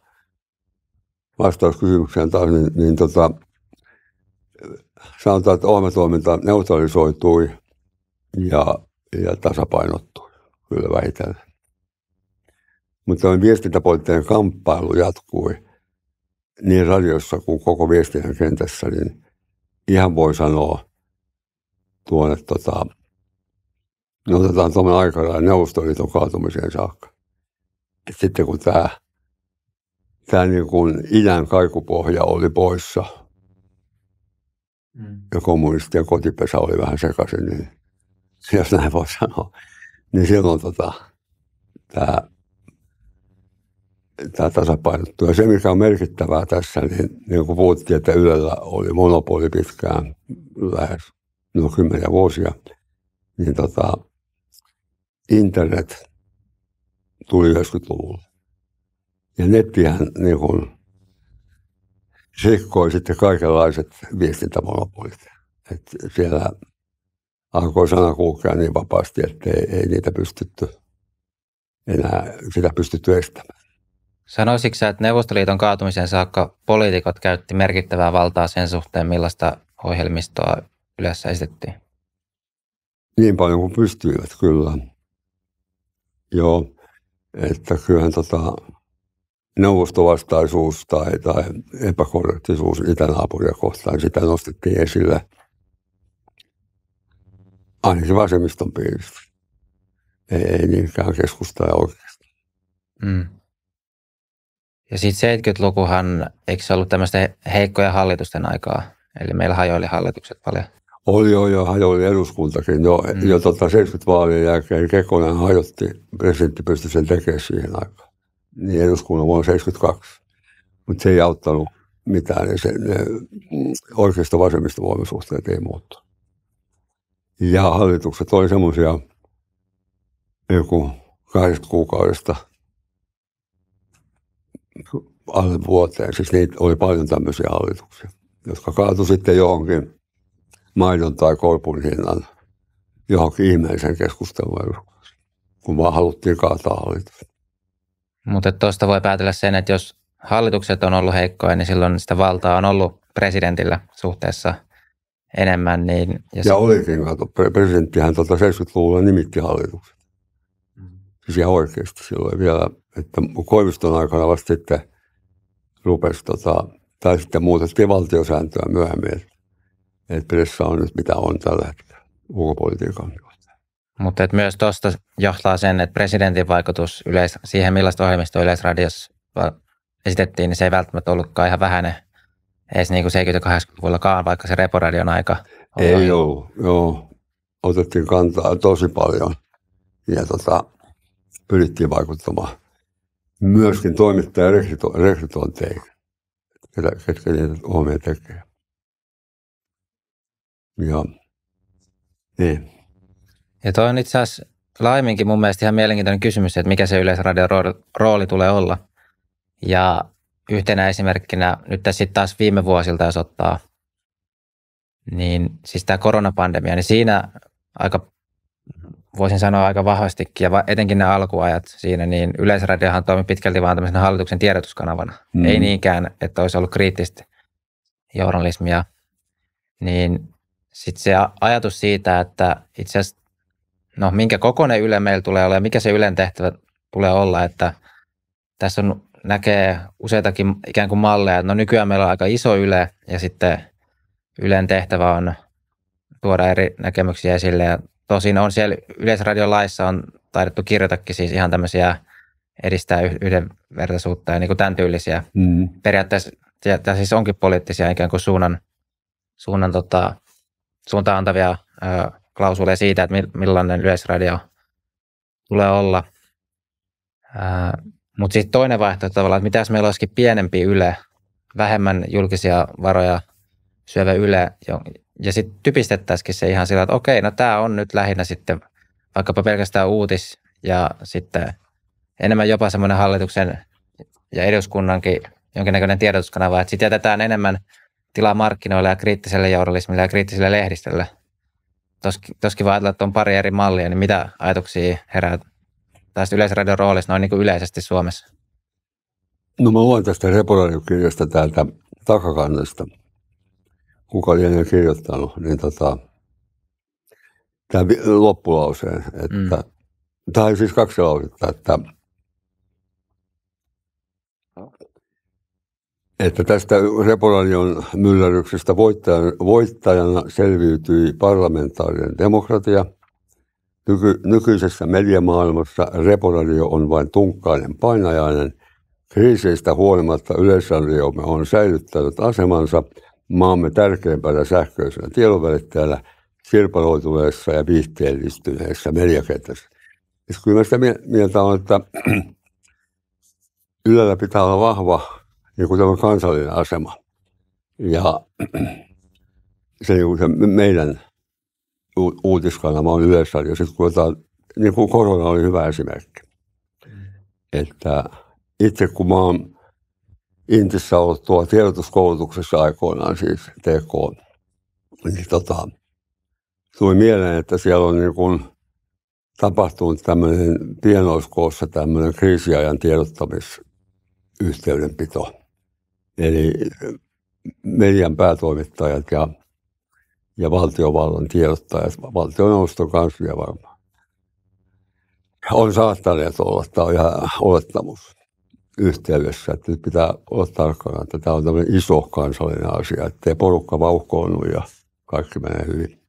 vastaus kysymykseen taas, niin, niin tota, sanotaan, että ohjelmatoiminta neutralisoitui ja, ja tasapainottui, kyllä vähitellen. Mutta tämä viestintäpoliittinen kamppailu jatkui niin radiossa kuin koko viestinnän kentässä, niin ihan voi sanoa tuonne tota, niin otetaan Suomen aikaraja Neuvostoliiton kaatumiseen saakka. Et sitten kun tämä tämä niin kuin idän kaikupohja oli poissa mm. ja kommunistien kotipesä oli vähän sekaisin, niin jos näin voi sanoa, niin silloin tota, tämä, tämä tasapainottu. Ja se, mikä on merkittävää tässä, niin, niin kuin puhuttiin, että Ylellä oli monopoli pitkään, lähes noin kymmeniä vuosia, niin tota, internet tuli 90-luvulla. Ja nettihän niin kuin, rikkoi sitten kaikenlaiset viestintämonopolit. Et siellä alkoi sana kulkea niin vapaasti, että ei, ei niitä pystytty enää sitä pystytty estämään. Sanoisitko että Neuvostoliiton kaatumisen saakka poliitikot käytti merkittävää valtaa sen suhteen, millaista ohjelmistoa yleensä esitettiin? Niin paljon kuin pystyivät, kyllä. Joo, että kyllähän tota, neuvostovastaisuus tai, tai epäkorrektisuus itänaapuria kohtaan, sitä nostettiin esille ainakin vasemmiston piirissä. Ei, ei niinkään keskusta ja Mm. Ja sitten 70-lukuhan, eikö se ollut tämmöistä heikkoja hallitusten aikaa? Eli meillä hajoili hallitukset paljon. Oli jo, jo hajoin eduskuntakin jo, no, mm. jo tota 70 vaalien jälkeen. Kekkonen hajotti, presidentti pystyi sen tekemään siihen aikaan. Niin eduskunnan vuonna 72. Mutta se ei auttanut mitään. Niin se, ne mm, oikeista vasemmista voimasuhteet ei muuttu. Ja hallitukset oli semmoisia joku kahdesta kuukaudesta alle vuoteen. Siis niitä oli paljon tämmöisiä hallituksia, jotka kaatui sitten johonkin – maidon tai kolpun hinnan johonkin ihmeellisen keskusteluun, kun vaan haluttiin kaataa hallitus. Mutta tuosta voi päätellä sen, että jos hallitukset on ollut heikkoja, niin silloin sitä valtaa on ollut presidentillä suhteessa enemmän. Niin, ja, ja olikin, kato, presidenttihän tuota 70-luvulla nimitti hallituksen. Siis ihan oikeasti silloin vielä, että Koiviston aikana vasta sitten rupesi, tota, tai sitten muutettiin valtiosääntöä myöhemmin, että pressa on nyt mitä on tällä hetkellä ulkopolitiikan Mutta et myös tuosta johtaa sen, että presidentin vaikutus yleis- siihen, millaista ohjelmistoa Yleisradiossa esitettiin, niin se ei välttämättä ollutkaan ihan vähäinen edes niin kuin 70-80-luvullakaan, vaikka se reporadion aika Ei ollut, joo, joo. Otettiin kantaa tosi paljon ja tota, pyrittiin vaikuttamaan myöskin toimittajan rekrytointeihin, ketkä niitä omia tekee. Joo. Niin. Ja toi on itse asiassa laiminkin mun mielestä ihan mielenkiintoinen kysymys, että mikä se yleisradion rooli, tulee olla. Ja yhtenä esimerkkinä nyt tässä sitten taas viime vuosilta, jos ottaa, niin siis tämä koronapandemia, niin siinä aika, voisin sanoa aika vahvastikin, ja etenkin ne alkuajat siinä, niin Yleisradiohan toimi pitkälti vaan tämmöisenä hallituksen tiedotuskanavana. Mm. Ei niinkään, että olisi ollut kriittistä journalismia. Niin sitten se ajatus siitä, että itse asiassa, no minkä kokoinen Yle meillä tulee olla ja mikä se Ylen tehtävä tulee olla, että tässä on, näkee useitakin ikään kuin malleja. No nykyään meillä on aika iso Yle ja sitten Ylen tehtävä on tuoda eri näkemyksiä esille ja tosin on siellä Yleisradiolaissa on taidettu kirjoitakin siis ihan tämmöisiä edistää yhdenvertaisuutta ja niin kuin tämän tyylisiä. Mm. Periaatteessa tämä siis onkin poliittisia ikään kuin suunnan, suunnan tota, suuntaantavia ö, klausuleja siitä, että millainen yleisradio tulee olla. Mutta sitten toinen vaihtoehto tavallaan, että mitä meillä olisikin pienempi Yle, vähemmän julkisia varoja syövä Yle, ja sitten typistettäisikin se ihan sillä, että okei, no tämä on nyt lähinnä sitten vaikkapa pelkästään uutis ja sitten enemmän jopa semmoinen hallituksen ja eduskunnankin jonkinnäköinen tiedotuskanava, että sitten jätetään enemmän – tilaa markkinoilla ja kriittiselle journalismille ja kriittiselle lehdistölle. Toskin toski vaan ajatella, että on pari eri mallia, niin mitä ajatuksia herää tästä yleisradion roolista noin niin kuin yleisesti Suomessa? No mä luen tästä reportaarikirjasta täältä takakannasta, kuka ennen kirjoittanut, niin tota, tämä loppulauseen, että mm. tämä on siis kaksi lausetta, että – että tästä Repolanion myllärryksestä voittajana, voittajana selviytyi parlamentaarinen demokratia. Nyky, nykyisessä mediamaailmassa Repolanio on vain tunkkainen painajainen. Kriiseistä huolimatta Yleisradiomme on säilyttänyt asemansa maamme tärkeimpänä sähköisenä tiedonvälittäjänä sirpaloituneessa ja viihteellistyneessä mediakentässä. Kyllä sitä mieltä on, että Ylellä pitää olla vahva joku tämä kansallinen asema. Ja se, se meidän uutiskanava on Yleisradio. Sitten kuvataan, niin kuin korona oli hyvä esimerkki. Että itse kun mä oon Intissä ollut tuolla tiedotuskoulutuksessa aikoinaan siis TK, niin tota, tuli mieleen, että siellä on niin kuin tapahtunut tämmöinen pienoiskoossa tämmöinen kriisiajan tiedottamisyhteydenpito – Eli median päätoimittajat ja, ja valtiovallan tiedottajat, valtioneuvoston kanslia varmaan, on saattaneet olla, tämä on ihan olettamus yhteydessä, että nyt pitää olla tarkkana, että tämä on tämmöinen iso kansallinen asia, ettei porukka vauhkoonnu ja kaikki menee hyvin.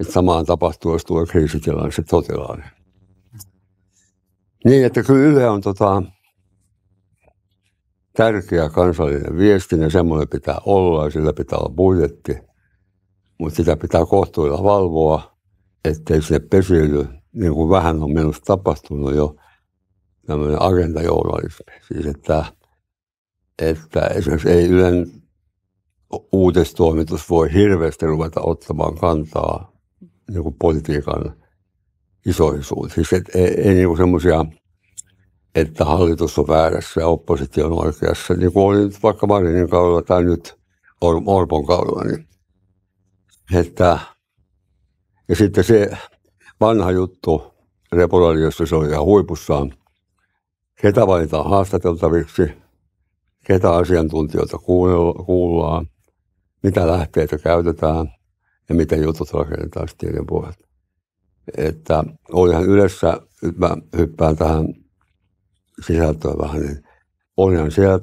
Että samaan tapahtuu, jos tulee kriisitilanne, se sotilainen. Niin, että kyllä Yle on tota, tärkeä kansallinen viesti, ja niin semmoinen pitää olla ja sillä pitää olla budjetti. Mutta sitä pitää kohtuilla valvoa, ettei se pesiydy, niin kuin vähän on minusta tapahtunut jo tämmöinen agendajournalismi. Siis että, että esimerkiksi ei Ylen uutistoimitus voi hirveästi ruveta ottamaan kantaa niin kuin politiikan isoisuuteen. Siis että ei, ei niin semmoisia että hallitus on väärässä ja oppositio on oikeassa, niin kuin oli nyt vaikka Marinin kaudella tai nyt Or- Orpon kaudella. Niin. Että, ja sitten se vanha juttu, Reporadiossa se oli ihan huipussaan, ketä valitaan haastateltaviksi, ketä asiantuntijoita kuullaan, mitä lähteitä käytetään ja miten jutut rakennetaan sitten niiden Että olihan yleensä, nyt mä hyppään tähän sisältöä vähän, niin onhan siellä,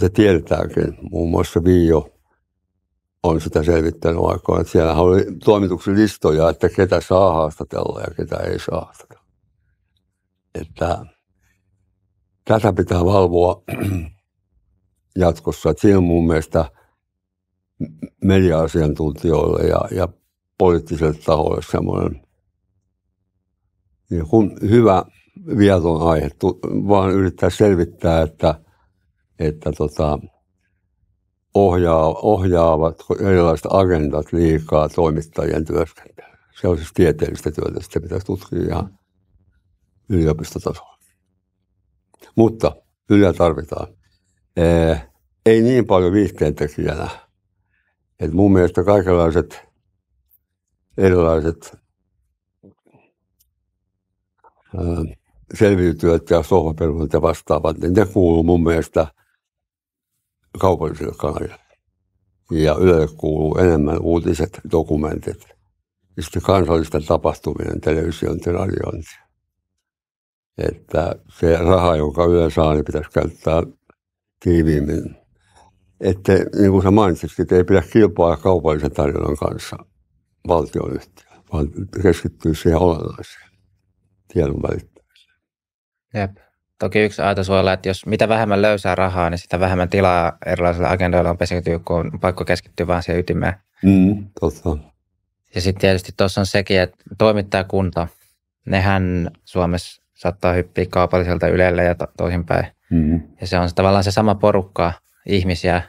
se tiedetäänkin, muun muassa Viio on sitä selvittänyt aikoina. Että siellä oli toimituksen listoja, että ketä saa haastatella ja ketä ei saa haastatella. Että tätä pitää valvoa jatkossa. Että siinä on mun mielestä media-asiantuntijoille ja, ja poliittiselle taholle semmoinen niin hyvä viaton aihe, vaan yrittää selvittää, että, että tota, ohjaa, ohjaavat erilaiset agendat liikaa toimittajien työskentelyä. Se on siis tieteellistä työtä, sitä pitäisi tutkia ihan yliopistotasolla. Mutta yliä tarvitaan. Ee, ei niin paljon viihteentekijänä. Et mun mielestä kaikenlaiset erilaiset selviytyjät ja sohvaperustelut ja vastaavat, niin ne kuuluu mun mielestä kaupallisille kanaville. Ja Ylelle kuuluu enemmän uutiset, dokumentit. Ja sitten kansallisten tapahtumien, television, radiointi. Että se raha, jonka Yle saa, niin pitäisi käyttää tiiviimmin. Että niin kuin sä mainitsit, että ei pidä kilpaa kaupallisen tarjonnan kanssa valtionyhtiö, vaan keskittyy siihen olennaiseen tiedon välittämiseen. Jep. Toki yksi ajatus voi olla, että jos mitä vähemmän löysää rahaa, niin sitä vähemmän tilaa erilaisilla agendoilla on pesiytyy, kun on pakko keskittyä vaan siihen ytimeen. Mm, totta. Ja sitten tietysti tuossa on sekin, että toimittajakunta, nehän Suomessa saattaa hyppiä kaupalliselta ylelle ja to- toisinpäin. Mm. Ja se on tavallaan se sama porukka ihmisiä,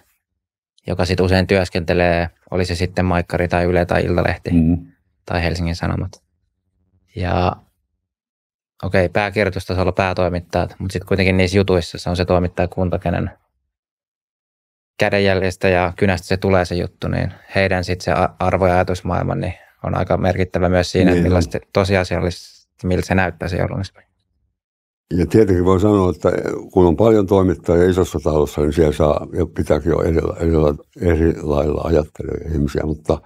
joka sitten usein työskentelee, oli se sitten Maikkari tai Yle tai Iltalehti mm. tai Helsingin Sanomat. Ja okei, okay, pääkirjoitustasolla päätoimittajat, mutta sitten kuitenkin niissä jutuissa se on se toimittajakunta, kenen kädenjäljestä ja kynästä se tulee se juttu, niin heidän sitten se arvo- ja ajatusmaailma niin on aika merkittävä myös siinä, niin, että millaista tosiasiallisesti, miltä se näyttää se journalismi. Ja tietenkin voi sanoa, että kun on paljon toimittajia isossa talossa, niin siellä saa ja pitääkin olla eri, eri, eri lailla ajattelevia ihmisiä, mutta,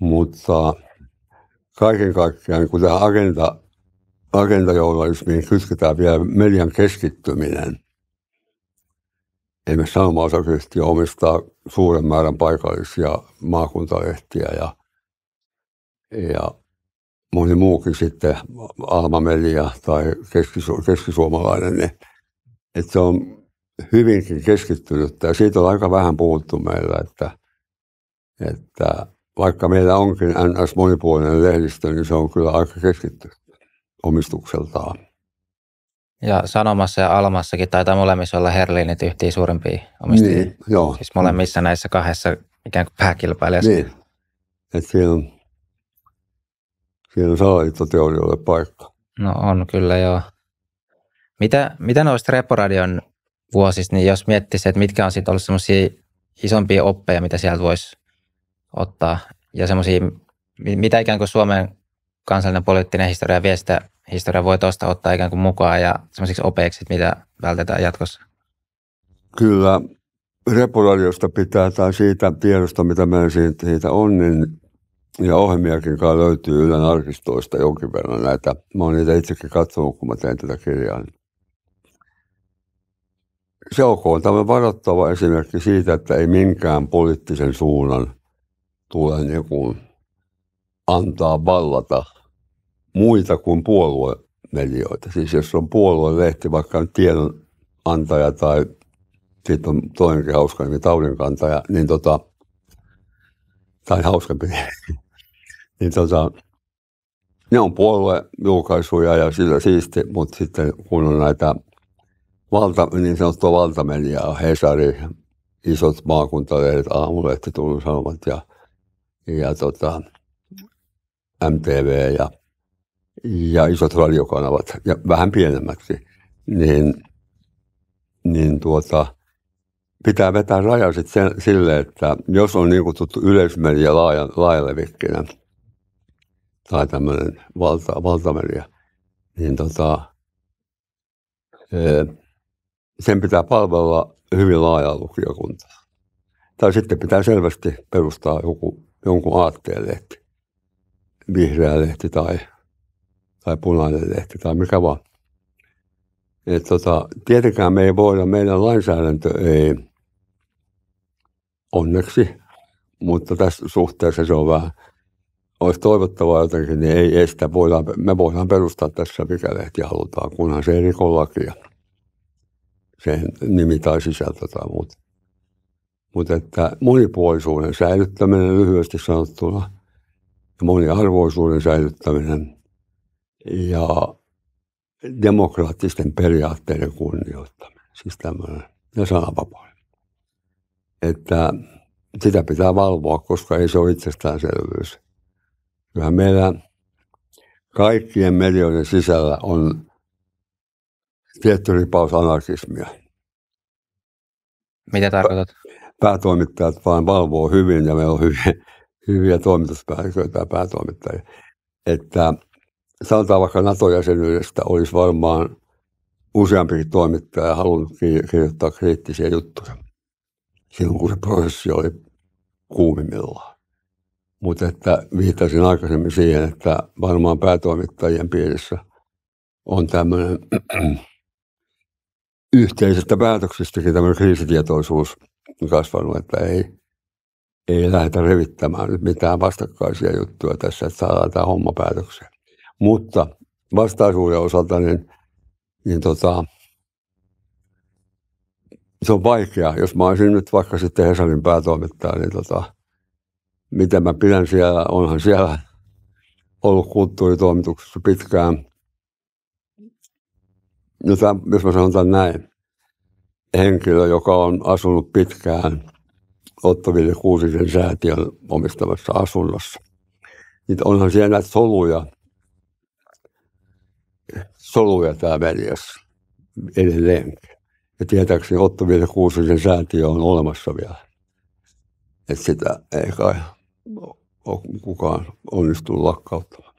mutta kaiken kaikkiaan, niin kun tämä agenda agentajournalismiin kytketään vielä median keskittyminen. Esimerkiksi Sanoma-osakeyhtiö omistaa suuren määrän paikallisia maakuntalehtiä ja, ja moni muukin sitten, Alma Media tai keskisu- keskisuomalainen, niin, että se on hyvinkin keskittynyt ja siitä on aika vähän puhuttu meillä, että, että vaikka meillä onkin NS-monipuolinen lehdistö, niin se on kyllä aika keskittynyt omistukseltaan. Ja Sanomassa ja Almassakin taitaa molemmissa olla Herliinit yhtiä suurimpia omistajia. Niin, joo. Siis molemmissa mm. näissä kahdessa ikään kuin pääkilpailijassa. Niin, että siellä on, saa on salaliittoteorioille paikka. No on kyllä joo. Mitä, mitä noista Reporadion vuosista, niin jos miettisi, että mitkä on sitten ollut semmoisia isompia oppeja, mitä sieltä voisi ottaa ja semmoisia, mitä ikään kuin Suomen kansallinen poliittinen historia vie sitä historia voi tuosta ottaa ikään kuin mukaan ja semmoisiksi opeiksi, mitä vältetään jatkossa? Kyllä repuradiosta pitää tai siitä tiedosta, mitä meillä siitä, siitä on, niin ja ohjelmiakin kai löytyy Ylen arkistoista jonkin verran näitä. Mä oon niitä itsekin katsonut, kun mä tein tätä kirjaa. Niin. Se on tämä varoittava esimerkki siitä, että ei minkään poliittisen suunnan tule niin kuin antaa vallata muita kuin puoluemedioita. Siis jos on puoluelehti, vaikka on tiedonantaja tai sitten on toinenkin hauska nimi, taudinkantaja, niin tota, tai hauskempi, niin tota, ne on puoluejulkaisuja ja sillä siisti, mutta sitten kun on näitä valta, niin sanottua valtamediaa, Hesari, isot maakuntalehdet, aamulehti, Turun Sanomat ja, ja tota, MTV ja ja isot radiokanavat ja vähän pienemmäksi, niin, niin tuota, pitää vetää raja sille, että jos on niin kutsuttu yleismedia laaja, laajalevikkinä tai tämmöinen valta, valtamedia, niin tota, e, sen pitää palvella hyvin laajaa lukijakuntaa. Tai sitten pitää selvästi perustaa joku, jonkun aatteen lehti, vihreä lehti tai tai punainen lehti tai mikä vaan. Et tota, tietenkään me ei voida, meidän lainsäädäntö ei onneksi, mutta tässä suhteessa se on vähän, olisi toivottavaa jotenkin, niin ei estä. Voidaan, me voidaan perustaa tässä mikä lehti halutaan, kunhan se ei riko Sen nimi tai sisältö tai muuta. Mutta että monipuolisuuden säilyttäminen lyhyesti sanottuna ja moniarvoisuuden säilyttäminen – ja demokraattisten periaatteiden kunnioittaminen, siis tämmöinen, ja sananvapauden. Että sitä pitää valvoa, koska ei se ole itsestäänselvyys. Kyllä meillä kaikkien medioiden sisällä on tietty ripaus anarkismia. Mitä tarkoitat? Päätoimittajat vain valvoo hyvin ja meillä on hyviä, hyviä toimituspäälliköitä ja päätoimittajia. Että sanotaan vaikka NATO-jäsenyydestä olisi varmaan useampi toimittaja halunnut kirjoittaa kriittisiä juttuja silloin, kun se prosessi oli kuumimmillaan. Mutta että viittasin aikaisemmin siihen, että varmaan päätoimittajien piirissä on tämmöinen yhteisestä päätöksestäkin tämmöinen kriisitietoisuus kasvanut, että ei, ei lähdetä revittämään nyt mitään vastakkaisia juttuja tässä, että saadaan tämä homma päätökseen. Mutta vastaisuuden osalta niin, niin tota, se on vaikea. Jos mä olisin nyt vaikka sitten Hesarin päätoimittaja, niin tota, mitä mä pidän siellä, onhan siellä ollut kulttuuritoimituksessa pitkään. No tämän, jos mä sanon tämän näin, henkilö, joka on asunut pitkään Otto Ville Kuusisen säätiön omistavassa asunnossa, niin onhan siellä näitä soluja – soluja tämä mediassa edelleen. Ja tietääkseni Otto Ville Kuusisen säätiö on olemassa vielä. Että sitä ei kai ole kukaan onnistunut lakkauttamaan.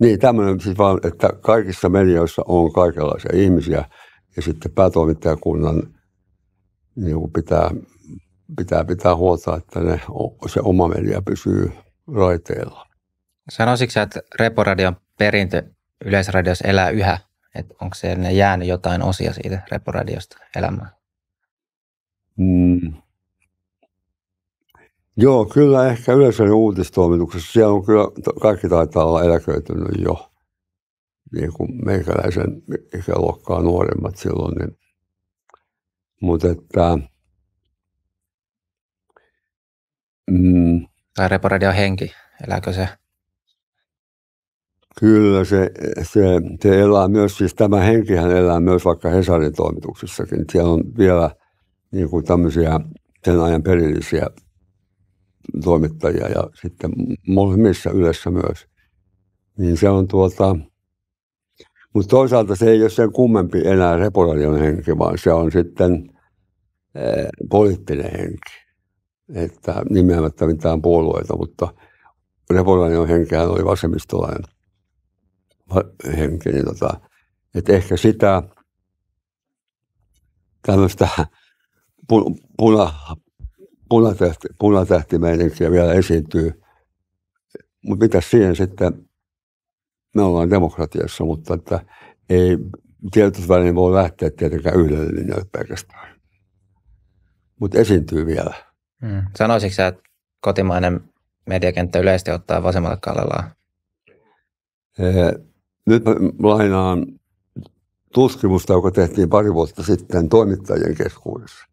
Niin, tämmöinen siis vaan, että kaikissa medioissa on kaikenlaisia ihmisiä ja sitten päätoimittajakunnan niin kuin pitää, pitää pitää huolta, että ne, se oma media pysyy raiteilla. Sanoisitko että Reporadion perintö Yleisradiossa elää yhä? Että onko siellä jäänyt jotain osia siitä reporadiosta elämään? Mm. Joo, kyllä ehkä yleisön uutistoimituksessa. Siellä on kyllä, kaikki taitaa olla eläköitynyt jo. Niin kuin meikäläisen ikäluokkaa nuoremmat silloin. Niin. Mutta että... Mm. Tai reporadion henki, elääkö se Kyllä, se, se, se elää myös, siis tämä henkihän elää myös vaikka Hesarin toimituksissakin. Siellä on vielä niin kuin tämmöisiä sen ajan perillisiä toimittajia ja sitten molemmissa yleissä myös. Niin se on tuota, mutta toisaalta se ei ole sen kummempi enää reporadion henki, vaan se on sitten eh, poliittinen henki. Että nimeämättä mitään puolueita, mutta reporadion henkehän oli vasemmistolainen henki, niin tota, että ehkä sitä tämmöistä puna, punatähti, punatähtimeininkiä vielä esiintyy. Mutta mitä siihen sitten, me ollaan demokratiassa, mutta että ei tiedotusväline niin voi lähteä tietenkään yhdelle linjalle pelkästään. Mutta esiintyy vielä. Hmm. Sanoisitko sä, että kotimainen mediakenttä yleisesti ottaa vasemmalle kallellaan? Nyt lainaan tutkimusta, joka tehtiin pari vuotta sitten toimittajien keskuudessa.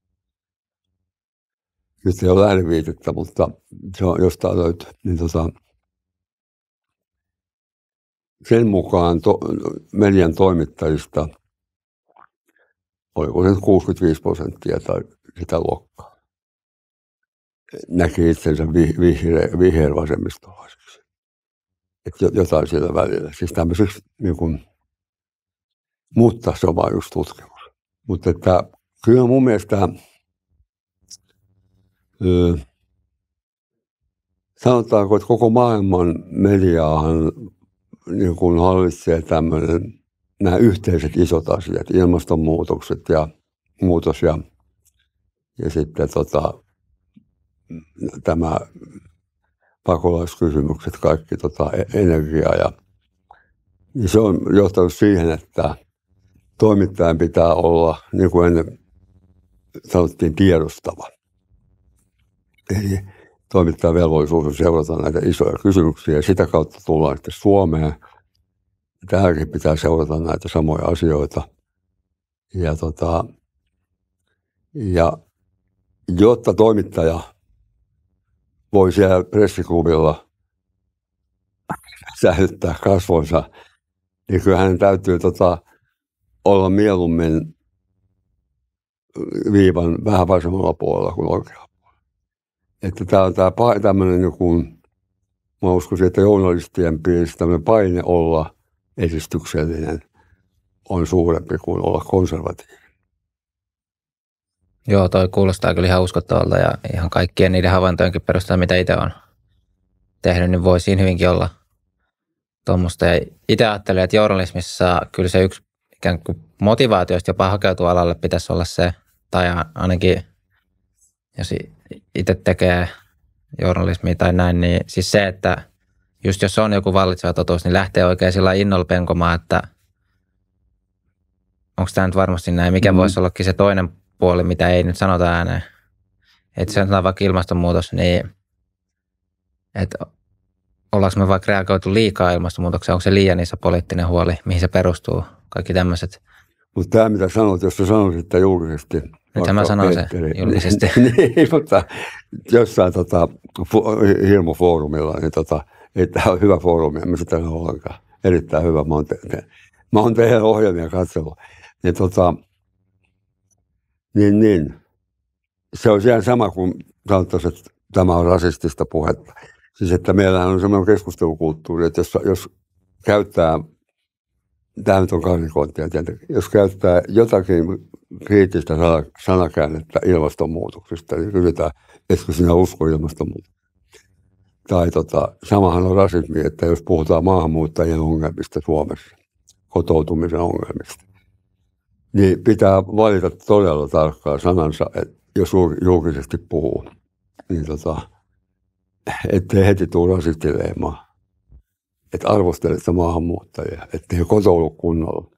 Nyt ei ole ääniviitettä, mutta se on jostain löytyy. Niin tota, sen mukaan to, median toimittajista oliko se 65 prosenttia tai sitä luokkaa, näki itsensä vihre, vihervasemmistolaisena että jotain siellä välillä. Siis tämmöiseksi niin kuin, mutta se on vain just tutkimus. Mutta että, kyllä mun mielestä öö, sanotaanko, että koko maailman mediaahan niin kuin hallitsee tämmöinen nämä yhteiset isot asiat, ilmastonmuutokset ja muutos ja, ja sitten tota, tämä pakolaiskysymykset, kaikki tota e- energiaa. Ja se on johtanut siihen, että toimittajan pitää olla, niin kuin ennen sanottiin, tiedostava. Eli toimittajan velvollisuus on seurata näitä isoja kysymyksiä ja sitä kautta tullaan sitten Suomeen. Täälläkin pitää seurata näitä samoja asioita. Ja, tota, ja jotta toimittaja voi siellä pressiklubilla säilyttää kasvonsa, niin kyllä hänen täytyy tota, olla mieluummin viivan vähän vasemmalla puolella kuin oikealla puolella. Että tämä on tämä tämmöinen joku, mä uskoisin, että journalistien piirissä tämmöinen paine olla esistyksellinen on suurempi kuin olla konservatiivinen. Joo, toi kuulostaa kyllä ihan uskottavalta ja ihan kaikkien niiden havaintojenkin perusteella, mitä itse on tehnyt, niin voi siinä hyvinkin olla tuommoista. Ja itse ajattelen, että journalismissa kyllä se yksi ikään kuin motivaatioista jopa hakeutua alalle pitäisi olla se, tai ainakin jos itse tekee journalismia tai näin, niin siis se, että just jos on joku vallitseva totuus, niin lähtee oikein sillä innolla penkomaan, että onko tämä nyt varmasti näin, mikä mm. voisi ollakin se toinen puoli, mitä ei nyt sanota ääneen. Että sanotaan vaikka ilmastonmuutos, niin että ollaanko me vaikka reagoitu liikaa ilmastonmuutokseen, onko se liian iso poliittinen huoli, mihin se perustuu, kaikki tämmöiset. Mutta tämä mitä sanot, jos sä sanoit, että julkisesti. Nyt mä sanon se, niin- julkisesti. niin, mutta jossain tota, hirmufoorumilla, niin tota, ei tämä ole hyvä foorumi, en sitä ollenkaan. Erittäin hyvä, mä oon, te- mä oon ohjelmia katsellut. Niin tota, niin, niin. Se on ihan sama kuin sanottaisiin, että tämä on rasistista puhetta. Siis että meillähän on semmoinen keskustelukulttuuri, että jos, jos käyttää, tämä nyt on kahdekkointia tietenkin, jos käyttää jotakin kriittistä sanakäännettä ilmastonmuutoksesta, niin kysytään, etkö sinä usko ilmastonmuutoksesta. Tai tota, samahan on rasismi, että jos puhutaan maahanmuuttajien ongelmista Suomessa, kotoutumisen ongelmista, niin pitää valita todella tarkkaan sanansa, että jos julkisesti puhuu, niin tota, ettei heti tule rasittelemaan. Että arvostelette maahanmuuttajia, ettei he kotoudu kunnolla.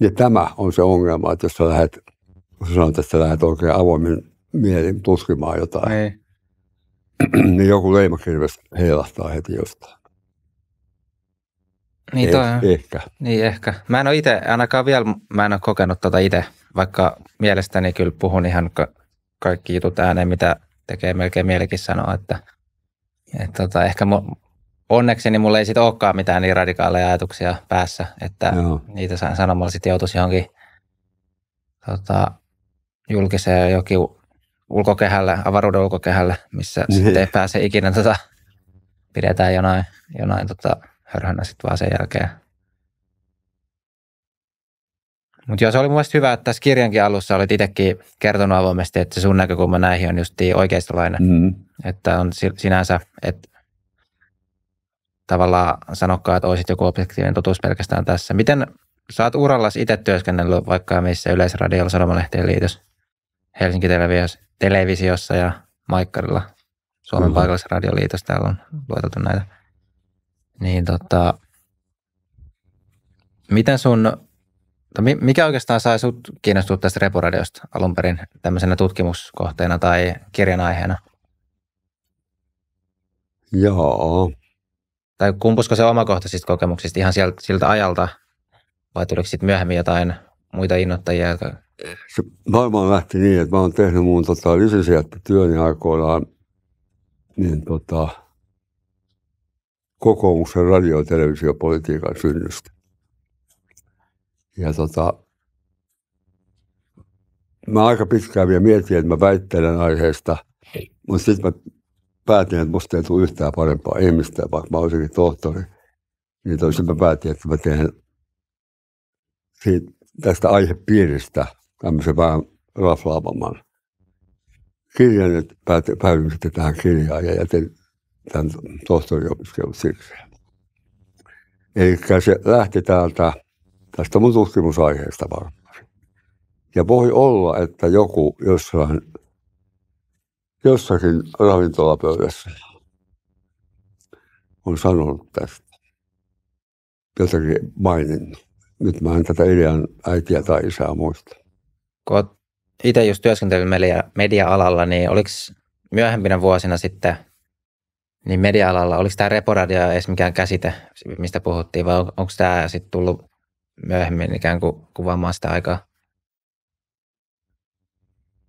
Ja tämä on se ongelma, että jos sä lähdet, kun sä sanot, että sä lähdet oikein avoimin mielin tutkimaan jotain, niin. Ei. niin joku leimakirves heilahtaa heti jostain. Niin, eh, toi eh, ehkä. Niin ehkä. Mä en ole itse, ainakaan vielä, mä en ole kokenut tota itse, vaikka mielestäni kyllä puhun ihan ka- kaikki jutut ääneen, mitä tekee melkein mielikin sanoa, että et tota, ehkä mu- onnekseni niin mulla ei sitten olekaan mitään niin radikaaleja ajatuksia päässä, että Joo. niitä sanomalla sitten joutuisi johonkin tota, julkiseen jokin ulkokehälle, avaruuden ulkokehälle, missä niin. sitten ei pääse ikinä tota, pidetään jonain, jonain tota, hörhönä sitten vaan sen jälkeen. Mutta jos oli mun mielestä hyvä, että tässä kirjankin alussa olit itsekin kertonut avoimesti, että se sun näkökulma näihin on just oikeistolainen. Mm. Että on sinänsä, että tavallaan sanokkaa, että olisit joku objektiivinen totuus pelkästään tässä. Miten sä oot urallas itse työskennellyt vaikka missä Yleisradiolla, Sanomalehtien liitos, Helsinki televisiossa ja Maikkarilla, Suomen mm. paikallisradioliitos, täällä on lueteltu näitä niin tota, miten sun, mikä oikeastaan sai sut kiinnostua tästä reporadiosta alun perin tämmöisenä tutkimuskohteena tai kirjan aiheena? Joo. Tai kumpusko se omakohtaisista kokemuksista ihan sieltä, siltä ajalta, vai tuliko sitten myöhemmin jotain muita innoittajia? Jotka... Se varmaan lähti niin, että mä oon tehnyt mun tota, työni aikoinaan, niin tota, kokoomuksen radio- ja televisiopolitiikan synnystä. Ja tota, mä aika pitkään vielä mietin, että mä väittelen aiheesta, mutta sitten mä päätin, että musta ei tule yhtään parempaa ihmistä, vaikka mä olisinkin tohtori. Niin toisin mä päätin, että mä teen siitä, tästä aihepiiristä tämmöisen vähän raflaavamman kirjan, että päätin, päädyin sitten tähän kirjaan ja jätin tämän tohtoriopiskelun sikseen. Eli se lähti täältä, tästä mun tutkimusaiheesta varmasti. Ja voi olla, että joku jossain, jossakin ravintolapöydässä on sanonut tästä. Jotakin maininnut. Nyt mä en tätä Ilian äitiä tai isää muista. Kun itse just työskentelin media-alalla, niin oliko myöhempinä vuosina sitten niin media-alalla, oliko tämä reporadio edes mikään käsite, mistä puhuttiin, vai on, onko tämä sitten tullut myöhemmin ikään kuin kuvaamaan sitä aikaa?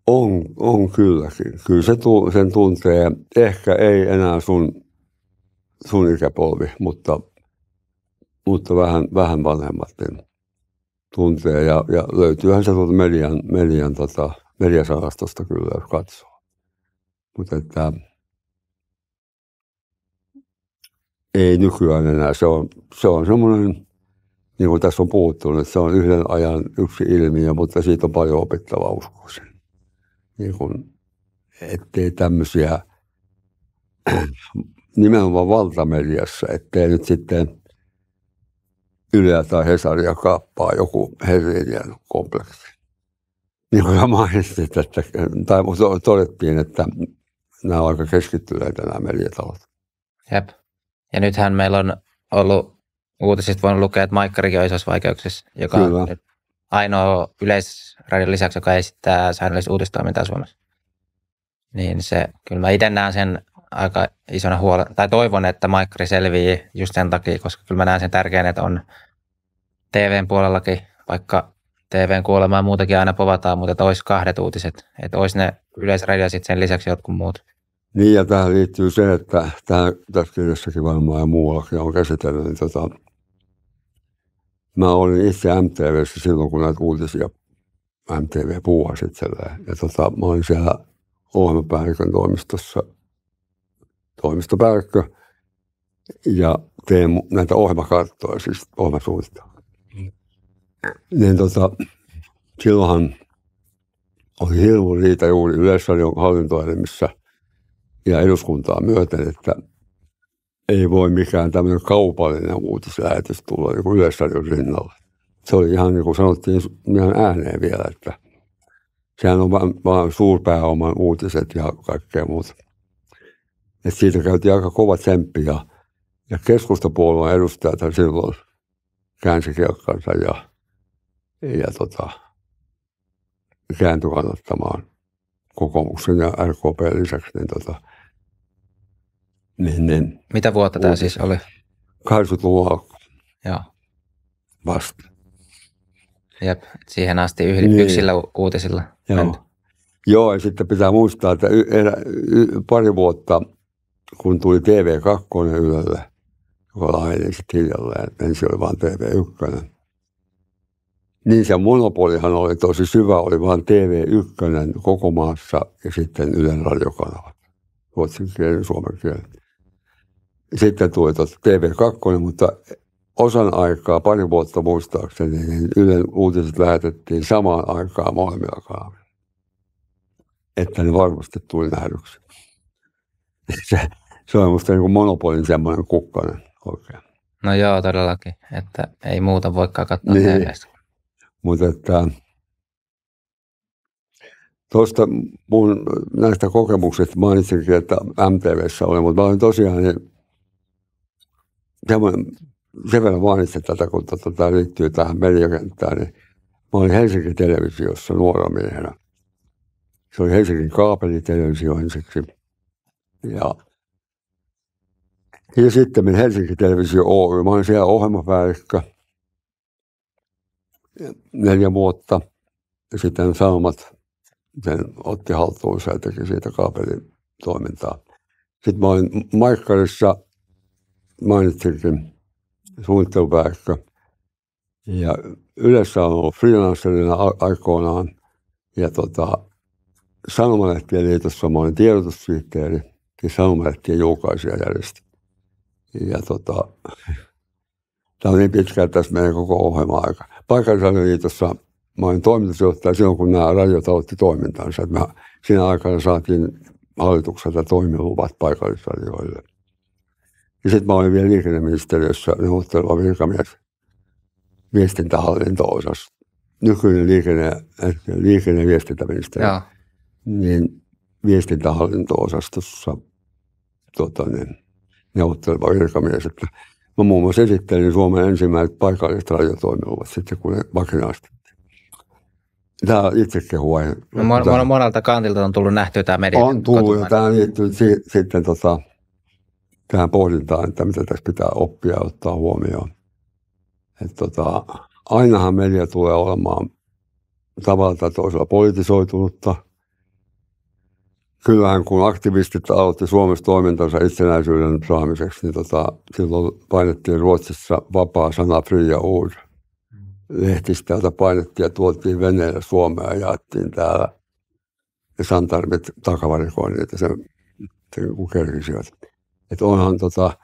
On, on kylläkin. Kyllä se tu, sen tuntee. Ehkä ei enää sun, sun ikäpolvi, mutta, mutta vähän, vähän vanhemmatkin tuntee. Ja, ja löytyyhän se tuolta median, median tota, mediasarastosta kyllä, jos katsoo. Mutta että ei nykyään enää. Se on, se on semmoinen, niin kuin tässä on puhuttu, että se on yhden ajan yksi ilmiö, mutta siitä on paljon opettavaa uskoisin. Niin kuin, ettei tämmöisiä nimenomaan valtamediassa, ettei nyt sitten Yleä tai Hesaria kaappaa joku Hesirian kompleksi. Niin kuin mainitsit, että, tai todettiin, että nämä on aika keskittyneitä nämä mediatalot. Jep. Ja nythän meillä on ollut uutisista voinut lukea, että Maikkarikin on isoissa vaikeuksissa, joka Kyllä. on ainoa yleisradion lisäksi, joka esittää säännöllistä uutistoimintaa Suomessa. Niin se, kyllä mä itse näen sen aika isona huolen, tai toivon, että Maikkari selvii just sen takia, koska kyllä mä näen sen tärkeän, että on TVn puolellakin, vaikka TVn kuolemaa muutakin aina povataan, mutta että olisi kahdet uutiset, että olisi ne yleisradio sitten sen lisäksi jotkut muut. Niin, ja tähän liittyy se, että tähän, tässä kirjassakin varmaan ja muuallakin on käsitellyt, niin tota, mä olin itse MTVssä silloin, kun näitä uutisia MTV puuhasi itselleen. Ja tota, mä olin siellä ohjelmapäällikön toimistossa toimistopäällikkö ja tein näitä ohjelmakarttoja, siis ohjelmasuunnitelmia. Mm. Niin tota, silloinhan oli hirveän riitä juuri Yleisradion hallintoelimissä – ja eduskuntaa myöten, että ei voi mikään tämmöinen kaupallinen uutislähetys tulla niin Yleisradion rinnalle. Se oli ihan niin kuin sanottiin ihan ääneen vielä, että sehän on vaan, vaan suurpääoman uutiset ja kaikkea muuta. Et siitä käytiin aika kova tsemppi ja, ja keskustapuolueen edustajat silloin käänsi kelkkansa ja, ja tota, kääntyi kannattamaan kokoomuksen ja RKP lisäksi. Niin tota, niin, niin, Mitä vuotta tämä siis oli? 80-luvun alku. Joo. Vasta. Jep, siihen asti yh- niin. yksillä uutisilla. Joo. Mennä. Joo, ja sitten pitää muistaa, että y- erä, y- pari vuotta, kun tuli TV2 Ylelle, joka laajeni sitten hiljalleen, ensin oli vain TV1. Niin se monopolihan oli tosi syvä, oli vain TV1 koko maassa ja sitten Ylen radiokanavat, ruotsin kielen, suomen kielen sitten tuli tuota, TV2, mutta osan aikaa, pari vuotta muistaakseni, niin Ylen uutiset lähetettiin samaan aikaan molemmilla kanavilla. Että ne varmasti tuli nähdyksi. Se, se on musta niin monopolin semmoinen kukkanen oikein. No joo, todellakin. Että ei muuta voikaan katsoa niin. Mutta että tuosta mun näistä kokemuksista mainitsinkin, että MTVssä oli, mutta mä olin tosiaan niin sen verran mainitsen tätä, kun tota, tämä liittyy tähän mediakenttään, niin mä olin Helsingin televisiossa nuorena miehenä. Se oli Helsingin kaapelitelevisio ensiksi. Ja, ja sitten Helsingin televisio Oy. Mä olin siellä ohjelmapäällikkö neljä vuotta. Ja sitten Salmat sen otti haltuunsa ja teki siitä kaapelitoimintaa. Sitten mä olin Maikkarissa – mainitsitkin suunnittelupäällikkö. Ja yleensä on ollut freelancerina aikoinaan. Ja tota, sanomalehtien liitossa mä olin tiedotussihteeri ja niin sanomalehtien järjestä. Ja tota, tämä on niin että tässä meidän koko ohjelma-aika. paikallisen liitossa olin toimitusjohtaja silloin, kun nämä radiot aloitti toimintansa. että siinä aikana saatiin hallitukselta toimiluvat paikallisradioille. Ja sitten mä olin vielä liikenneministeriössä neuvotteleva virkamies viestintähallinto-osassa. Nykyinen liikenne, äh, liikenne- ja Niin viestintähallinto-osastossa tota, niin, neuvotteleva virkamies. Että mä muun muassa esittelin Suomen ensimmäiset paikalliset radiotoimiluvat sitten, kun ne vakinaistettiin. Tämä itse huoja. no, mon, monelta kantilta on tullut nähtyä tämä media. On tullut, ja tämä liittyy si- sitten tota, tähän pohdintaan, että mitä tässä pitää oppia ja ottaa huomioon. Et tota, ainahan media tulee olemaan tavalla tai toisella politisoitunutta. Kyllähän kun aktivistit aloitti Suomessa toimintansa itsenäisyyden saamiseksi, niin tota, silloin painettiin Ruotsissa vapaa sana Fria Uud. Lehtistä, jota painettiin ja tuotiin veneellä Suomea ja jaettiin täällä. Ja santarmit takavarikoineet niitä sen, sen kun kerkisivät. Että onhan, tota,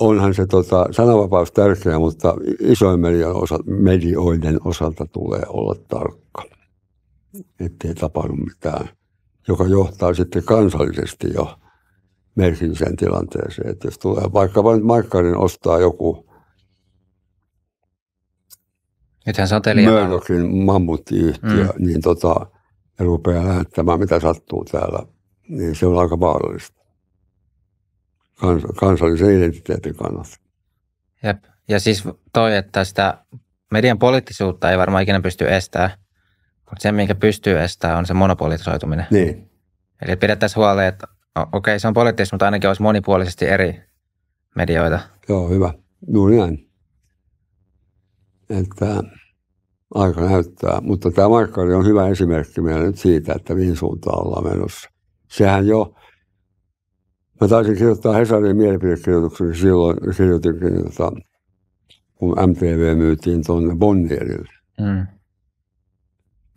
onhan se tota, sananvapaus tärkeä, mutta isoin median osa, medioiden osalta tulee olla tarkka, ettei tapahdu mitään, joka johtaa sitten kansallisesti jo merkilliseen tilanteeseen. Että jos tulee vaikka vain Maikkarin ostaa joku Nythän se mammuttiyhtiö, mm. niin tota, ja rupeaa lähettämään mitä sattuu täällä, niin se on aika vaarallista kans, kansallisen identiteetin kannalta. Jep. Ja siis toi, että sitä median poliittisuutta ei varmaan ikinä pysty estämään, mutta se, minkä pystyy estämään, on se monopolitisoituminen. Niin. Eli pidettäisiin huoleen, että okei, okay, se on poliittista, mutta ainakin olisi monipuolisesti eri medioita. Joo, hyvä. Juuri näin. Että aika näyttää. Mutta tämä markkari on hyvä esimerkki meille nyt siitä, että mihin suuntaan ollaan menossa. Sehän jo Mä taisin kirjoittaa Hesarin mielipidekirjoituksen silloin, kirjoitinkin, että tota, kun MTV myytiin tuonne Bonnierille. Mm.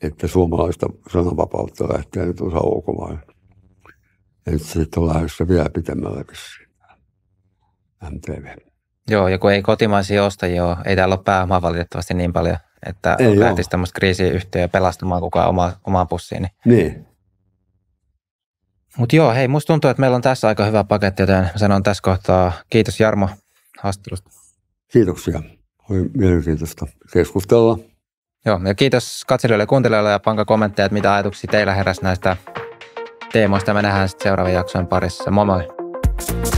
Että suomalaista sananvapautta lähtee nyt osa ulkomaille. Että sitten on lähdössä vielä pitemmälle vissiin MTV. Joo, ja kun ei kotimaisia ostajia ole, ei täällä ole pääomaa valitettavasti niin paljon, että ei lähtisi tämmöistä kriisiyhtiöä pelastamaan kukaan oma, omaan pussiin. Niin. niin. Mutta joo, hei, musta tuntuu, että meillä on tässä aika hyvä paketti, joten sanon tässä kohtaa kiitos Jarmo haastattelusta. Kiitoksia. Oli mielenkiintoista keskustella. Joo, ja kiitos katselijoille ja kuuntelijoille ja panka kommentteja, että mitä ajatuksia teillä heräsi näistä teemoista. Me nähdään sitten seuraavan jakson parissa. Moi moi! thank you